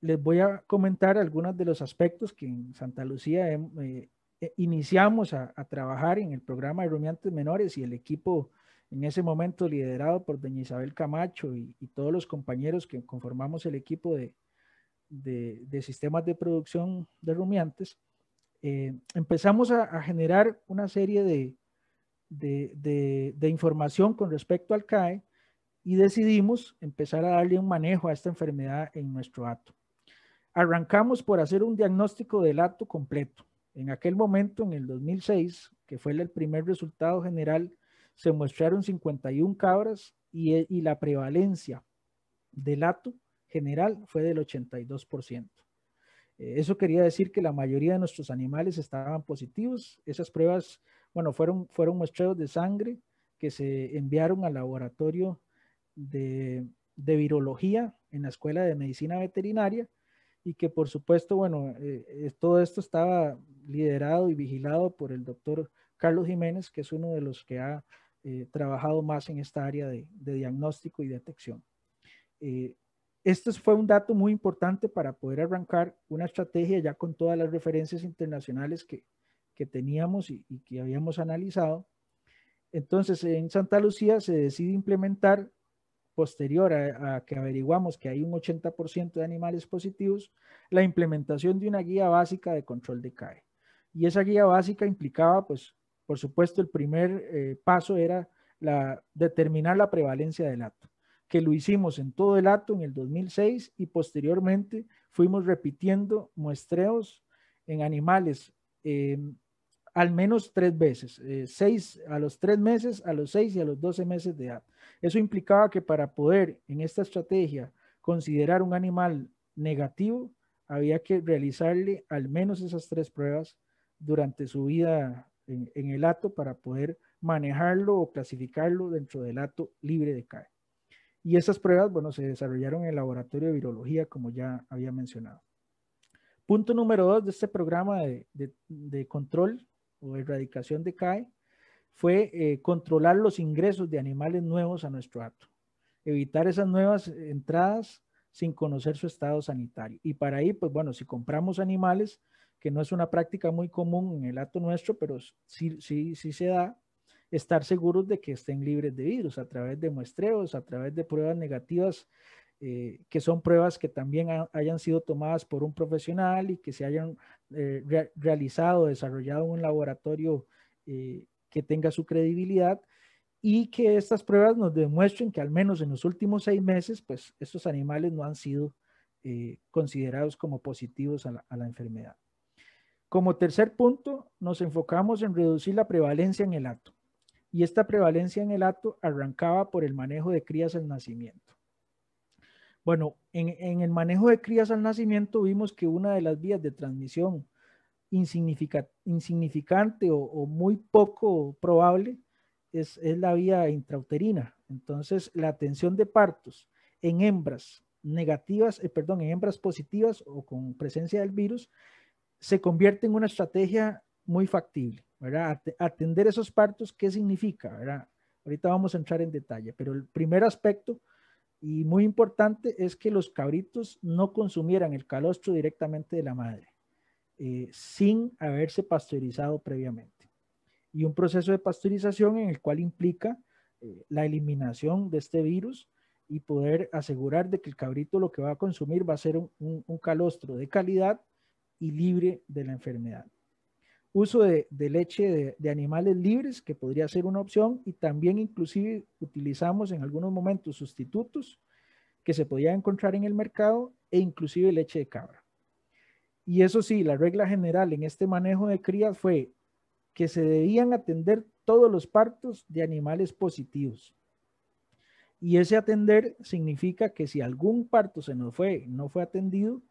les voy a comentar algunos de los aspectos que en Santa Lucía eh, iniciamos a, a, trabajar en el programa de rumiantes menores y el equipo en ese momento liderado por doña Isabel Camacho y, todos los compañeros que conformamos el equipo de, sistemas de producción de rumiantes, eh, empezamos a, generar una serie de, de información con respecto al CAE y decidimos empezar a darle un manejo a esta enfermedad en nuestro ato. Arrancamos por hacer un diagnóstico del ato completo. En aquel momento, en el 2006, que fue el primer resultado general, se mostraron 51 cabras y, la prevalencia del lato general fue del 82%. Eh, eso quería decir que la mayoría de nuestros animales estaban positivos. Esas pruebas, bueno, fueron, fueron muestreos de sangre que se enviaron al laboratorio de, virología en la Escuela de Medicina Veterinaria y que por supuesto, bueno, eh, eh, todo esto estaba liderado y vigilado por el doctor Carlos Jiménez, que es uno de los que ha eh, trabajado más en esta área de, diagnóstico y detección. Eh, este fue un dato muy importante para poder arrancar una estrategia ya con todas las referencias internacionales que, teníamos y, que habíamos analizado. Entonces, en Santa Lucía se decide implementar, posterior a que averiguamos que hay un 80% de animales positivos, la implementación de una guía básica de control de CAE. Y esa guía básica implicaba, pues, por supuesto, el primer eh, paso era determinar la prevalencia del acto, que lo hicimos en todo el acto en el 2006 y posteriormente fuimos repitiendo muestreos en animales em, al menos tres veces, eh, seis a los tres meses, a los seis y a los doce meses de edad. Eso implicaba que para poder en esta estrategia considerar un animal negativo, había que realizarle al menos esas tres pruebas durante su vida en, el ato para poder manejarlo o clasificarlo dentro del ato libre de CAE. Y esas pruebas, bueno, se desarrollaron en el laboratorio de virología, como ya había mencionado. Punto número dos de este programa de, control o erradicación de CAE fue eh, controlar los ingresos de animales nuevos a nuestro ato, evitar esas nuevas entradas sin conocer su estado sanitario. Y para ahí, pues bueno, si compramos animales, que no es una práctica muy común en el acto nuestro, pero sí, sí, sí se da, estar seguros de que estén libres de virus a través de muestreos, a través de pruebas negativas, eh, que son pruebas que también hayan sido tomadas por un profesional y que se hayan eh, realizado, desarrollado en un laboratorio eh, que tenga su credibilidad y que estas pruebas nos demuestren que al menos en los últimos seis meses, pues estos animales no han sido considerados como positivos a la enfermedad. Como tercer punto, nos enfocamos en reducir la prevalencia en el acto Y esta prevalencia en el acto arrancaba por el manejo de crías al nacimiento. Bueno, en, el manejo de crías al nacimiento vimos que una de las vías de transmisión insignificante, o, muy poco probable es, la vía intrauterina. Entonces, la atención de partos en hembras negativas, eh, perdón, en hembras positivas o con presencia del virus se convierte en una estrategia muy factible, ¿verdad? Atender esos partos, ¿qué significa, ¿verdad? Ahorita vamos a entrar en detalle, pero el primer aspecto y muy importante es que los cabritos no consumieran el calostro directamente de la madre, eh, sin haberse pasteurizado previamente. Y un proceso de pasteurización en el cual implica eh, la eliminación de este virus y poder asegurar de que el cabrito lo que va a consumir va a ser un calostro de calidad y libre de la enfermedad. Uso de, leche de, animales libres, que podría ser una opción, y también inclusive utilizamos en algunos momentos sustitutos que se podían encontrar en el mercado e inclusive leche de cabra. Y eso sí, la regla general en este manejo de crías fue que se debían atender todos los partos de animales positivos. Y ese atender significa que si algún parto se nos fue, no fue atendido,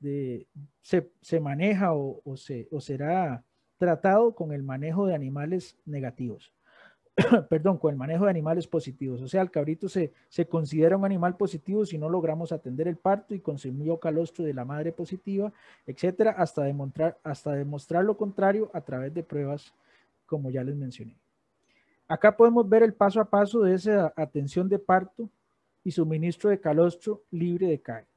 de, se, maneja o, se, será tratado con el manejo de animales negativos. Perdón, con el manejo de animales positivos. O sea, el cabrito se, se, considera un animal positivo si no logramos atender el parto y consumió calostro de la madre positiva, etcétera, hasta demostrar, hasta demostrar lo contrario a través de pruebas, como ya les mencioné. Acá podemos ver el paso a paso de esa atención de parto y suministro de calostro libre de CAE.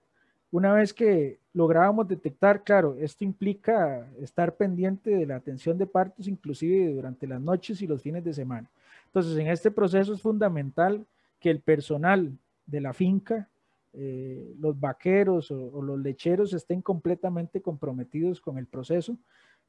Una vez que lográbamos detectar, claro, esto implica estar pendiente de la atención de partos, inclusive durante las noches y los fines de semana. Entonces, en este proceso es fundamental que el personal de la finca, eh, los vaqueros o, o los lecheros estén completamente comprometidos con el proceso,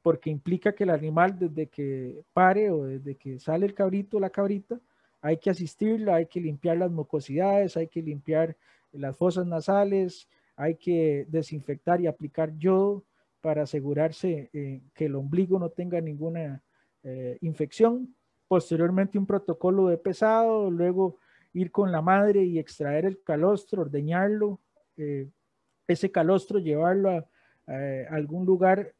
porque implica que el animal desde que pare o desde que sale el cabrito o la cabrita, hay que asistirla, hay que limpiar las mucosidades, hay que limpiar las fosas nasales, hay que desinfectar y aplicar yodo para asegurarse eh, que el ombligo no tenga ninguna eh, infección. Posteriormente un protocolo de pesado, luego ir con la madre y extraer el calostro, ordeñarlo, eh, ese calostro llevarlo a, algún lugar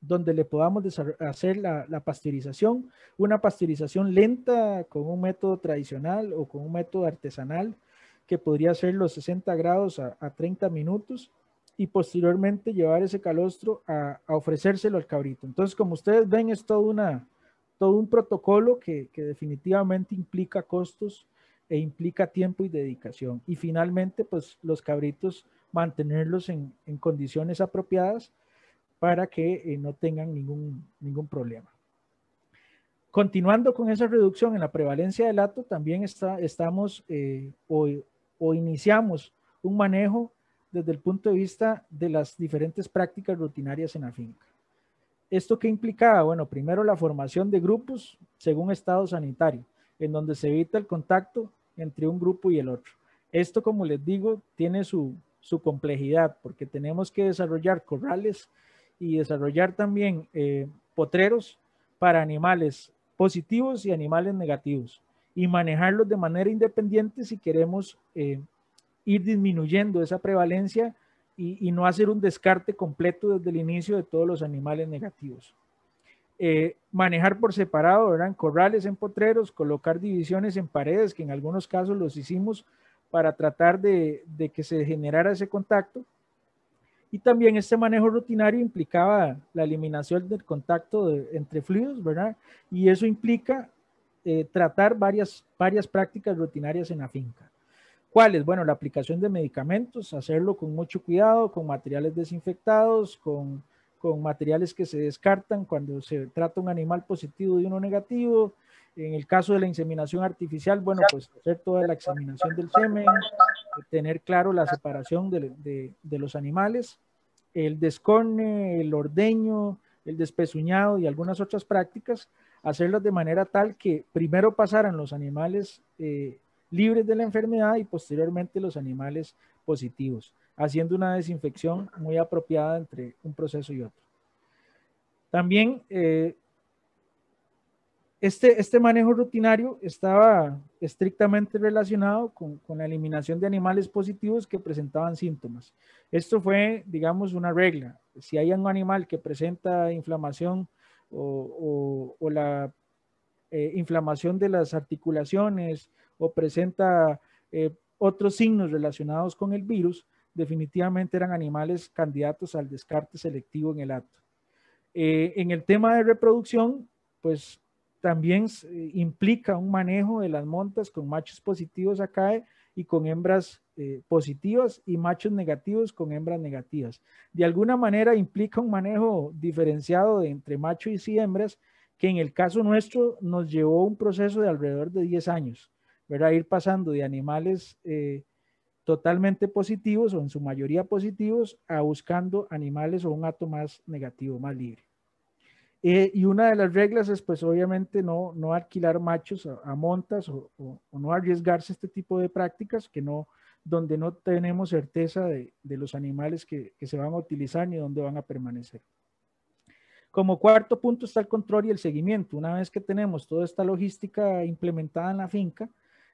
donde le podamos hacer la, la, pasteurización, una pasteurización lenta con un método tradicional o con un método artesanal que podría ser los 60 grados a, 30 minutos y posteriormente llevar ese calostro a, ofrecérselo al cabrito. Entonces, como ustedes ven, es todo, una, todo un protocolo que, que definitivamente implica costos e implica tiempo y dedicación. Y finalmente, pues los cabritos mantenerlos en, en condiciones apropiadas para que eh, no tengan ningún, ningún problema. Continuando con esa reducción en la prevalencia del lato, también está, estamos eh, hoy, o iniciamos un manejo desde el punto de vista de las diferentes prácticas rutinarias en la finca. ¿Esto qué implicaba? Bueno, primero la formación de grupos según estado sanitario, en donde se evita el contacto entre un grupo y el otro. Esto, como les digo, tiene su, complejidad, porque tenemos que desarrollar corrales y desarrollar también eh, potreros para animales positivos y animales negativos y manejarlos de manera independiente si queremos eh, ir disminuyendo esa prevalencia y, no hacer un descarte completo desde el inicio de todos los animales negativos. Eh, manejar por separado, eran corrales en potreros, colocar divisiones en paredes, que en algunos casos los hicimos para tratar de, que se generara ese contacto. Y también este manejo rutinario implicaba la eliminación del contacto entre fluidos, ¿verdad? Y eso implica eh, tratar varias, varias prácticas rutinarias en la finca. ¿Cuáles? Bueno, la aplicación de medicamentos, hacerlo con mucho cuidado, con materiales desinfectados, con, materiales que se descartan cuando se trata un animal positivo y uno negativo. En el caso de la inseminación artificial, bueno, pues hacer toda la examinación del semen, eh, tener claro la separación de, los animales, el descorne, el ordeño, el despezuñado y algunas otras prácticas hacerlas de manera tal que primero pasaran los animales eh, libres de la enfermedad y posteriormente los animales positivos, haciendo una desinfección muy apropiada entre un proceso y otro. También eh, este, este, manejo rutinario estaba estrictamente relacionado con, con, la eliminación de animales positivos que presentaban síntomas. Esto fue, digamos, una regla. Si hay un animal que presenta inflamación o, la eh, inflamación de las articulaciones o presenta eh, otros signos relacionados con el virus, definitivamente eran animales candidatos al descarte selectivo en el acto. Eh, en el tema de reproducción, pues también implica un manejo de las montas con machos positivos acá y con hembras eh, positivas y machos negativos con hembras negativas. De alguna manera implica un manejo diferenciado entre machos y hembras que en el caso nuestro nos llevó un proceso de alrededor de 10 años, ¿verdad? Ir pasando de animales eh, totalmente positivos o en su mayoría positivos a buscando animales o un ato más negativo, más libre. Eh, y una de las reglas es, pues obviamente, no, no alquilar machos a, montas o, no arriesgarse a este tipo de prácticas que no, donde no tenemos certeza de, de los animales que, que, se van a utilizar ni dónde van a permanecer. Como cuarto punto está el control y el seguimiento. Una vez que tenemos toda esta logística implementada en la finca,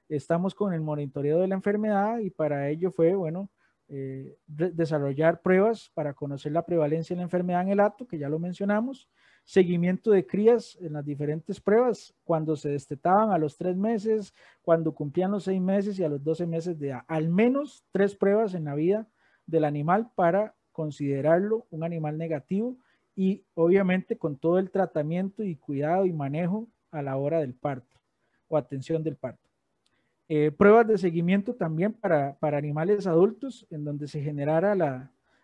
estamos con el monitoreo de la enfermedad y para ello fue, bueno, eh, desarrollar pruebas para conocer la prevalencia de la enfermedad en el hato, que ya lo mencionamos, seguimiento de crías en las diferentes pruebas, cuando se destetaban a los tres meses, cuando cumplían los seis meses y a los doce meses de edad. Al menos tres pruebas en la vida del animal para considerarlo un animal negativo y obviamente con todo el tratamiento y cuidado y manejo a la hora del parto o atención del parto. Eh, pruebas de seguimiento también para, para, animales adultos, en donde se generara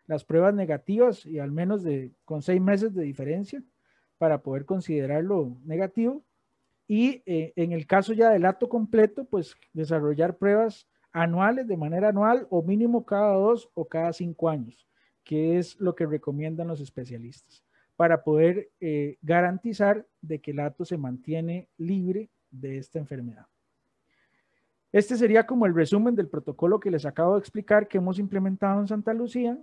las pruebas negativas y al menos de, con seis meses de diferencia para poder considerarlo negativo. Y eh, en el caso ya del acto completo, pues desarrollar pruebas anuales de manera anual o mínimo cada dos o cada cinco años, que es lo que recomiendan los especialistas, para poder eh, garantizar de que el acto se mantiene libre de esta enfermedad. Este sería como el resumen del protocolo que les acabo de explicar que hemos implementado en Santa Lucía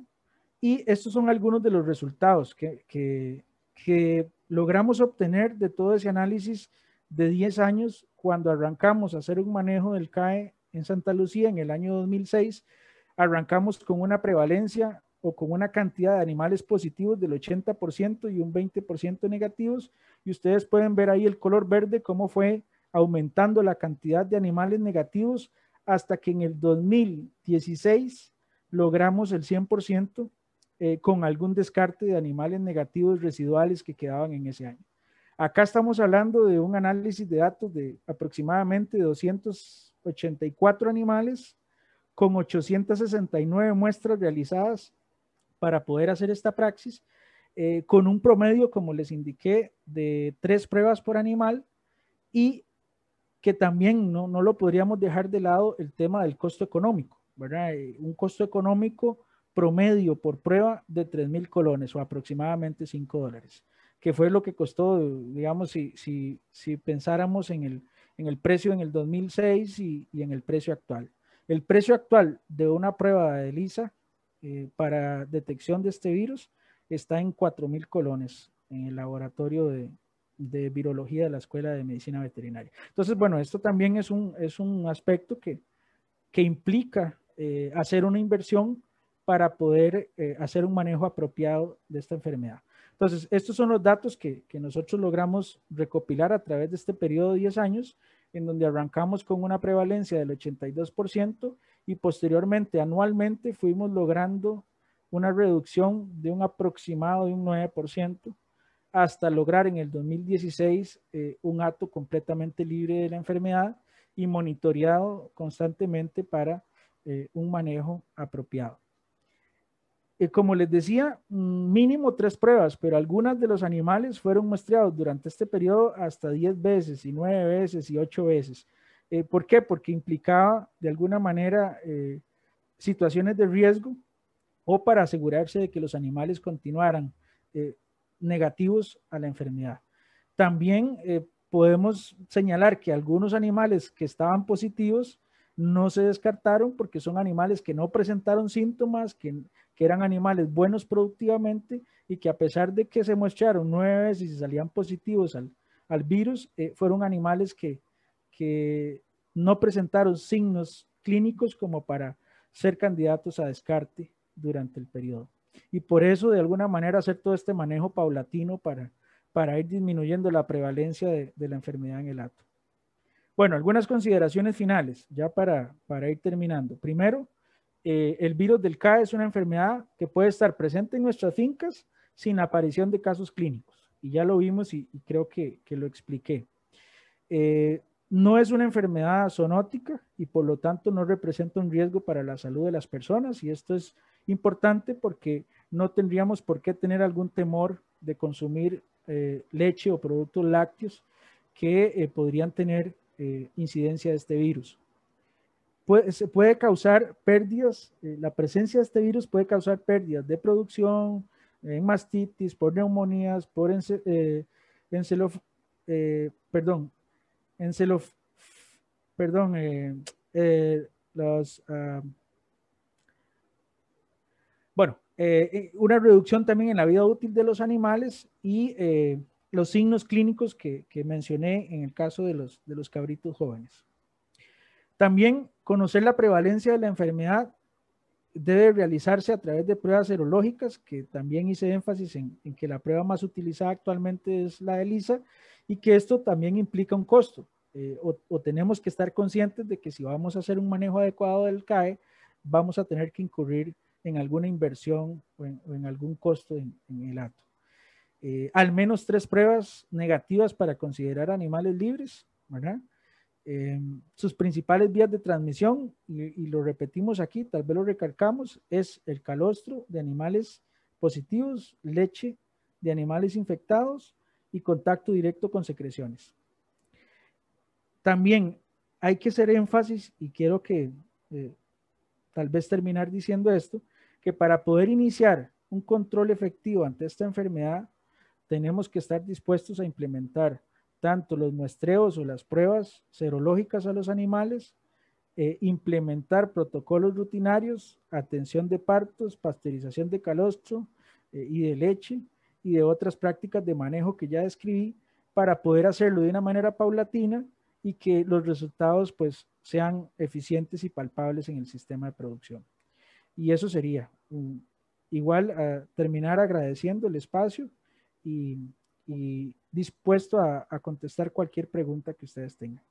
y estos son algunos de los resultados que, que, que logramos obtener de todo ese análisis de 10 años cuando arrancamos a hacer un manejo del CAE en Santa Lucía en el año 2006, arrancamos con una prevalencia o con una cantidad de animales positivos del 80% y un 20% negativos. Y ustedes pueden ver ahí el color verde, cómo fue aumentando la cantidad de animales negativos hasta que en el 2016 logramos el 100% eh, con algún descarte de animales negativos residuales que quedaban en ese año. Acá estamos hablando de un análisis de datos de aproximadamente 284 animales con 869 muestras realizadas para poder hacer esta praxis, eh, con un promedio, como les indiqué, de tres pruebas por animal y que también no, no lo podríamos dejar de lado el tema del costo económico, ¿verdad? Eh, un costo económico promedio por prueba de 3.000 mil colones o aproximadamente 5 dólares, que fue lo que costó, digamos, si, si, pensáramos en el, en el precio en el 2006 y, en el precio actual. El precio actual de una prueba de ELISA eh, para detección de este virus está en 4.000 mil colones en el laboratorio de, virología de la Escuela de Medicina Veterinaria. Entonces, bueno, esto también es un, es un aspecto que, que implica eh, hacer una inversión para poder eh, hacer un manejo apropiado de esta enfermedad. Entonces, estos son los datos que, nosotros logramos recopilar a través de este periodo de 10 años, en donde arrancamos con una prevalencia del 82% y posteriormente, anualmente, fuimos logrando una reducción de un aproximado de un 9% hasta lograr en el 2016 eh, un acto completamente libre de la enfermedad y monitoreado constantemente para eh, un manejo apropiado. Eh, como les decía, mm, mínimo tres pruebas, pero algunas de los animales fueron muestreados durante este periodo hasta 10 veces y 9 veces y 8 veces. Eh, ¿Por qué? Porque implicaba de alguna manera eh, situaciones de riesgo o para asegurarse de que los animales continuaran negativos a la enfermedad. También podemos señalar que algunos animales que estaban positivos no se descartaron porque son animales que no presentaron síntomas, que que eran animales buenos productivamente y que a pesar de que se muestraron nueve veces y salían positivos al, al virus, eh, fueron animales que, que no presentaron signos clínicos como para ser candidatos a descarte durante el periodo. Y por eso, de alguna manera, hacer todo este manejo paulatino para, para ir disminuyendo la prevalencia de, la enfermedad en el hato. Bueno, algunas consideraciones finales, ya para, para ir terminando. Primero, eh, el virus del CAE es una enfermedad que puede estar presente en nuestras fincas sin aparición de casos clínicos. Y ya lo vimos y, creo que, lo expliqué. Eh, no es una enfermedad zoonótica y por lo tanto no representa un riesgo para la salud de las personas. Y esto es importante porque no tendríamos por qué tener algún temor de consumir eh, leche o productos lácteos que podrían tener incidencia de este virus puede, puede causar pérdidas, eh, la presencia de este virus puede causar pérdidas de producción, en eh, mastitis, por neumonías, por ence, eh, encelof, perdón, encelof, perdón, eh, los, ah, bueno, una reducción también en la vida útil de los animales y los signos clínicos que, mencioné en el caso de los, de los cabritos jóvenes. También Conocer la prevalencia de la enfermedad debe realizarse a través de pruebas serológicas, que también hice énfasis en, que la prueba más utilizada actualmente es la ELISA y que esto también implica un costo. Eh, o, tenemos que estar conscientes de que si vamos a hacer un manejo adecuado del CAE, vamos a tener que incurrir en alguna inversión o en, algún costo en, el acto. Eh, al menos tres pruebas negativas para considerar animales libres, ¿verdad? Em, sus principales vías de transmisión, y, lo repetimos aquí, tal vez lo recalcamos, es el calostro de animales positivos, leche de animales infectados y contacto directo con secreciones. También hay que hacer énfasis, y quiero que eh, tal vez terminar diciendo esto, que para poder iniciar un control efectivo ante esta enfermedad, tenemos que estar dispuestos a implementar tanto los muestreos o las pruebas serológicas a los animales, eh, implementar protocolos rutinarios, atención de partos, pasteurización de calostro eh, y de leche y de otras prácticas de manejo que ya describí para poder hacerlo de una manera paulatina y que los resultados pues sean eficientes y palpables en el sistema de producción. Y eso sería mm, igual a terminar agradeciendo el espacio y dispuesto a, contestar cualquier pregunta que ustedes tengan.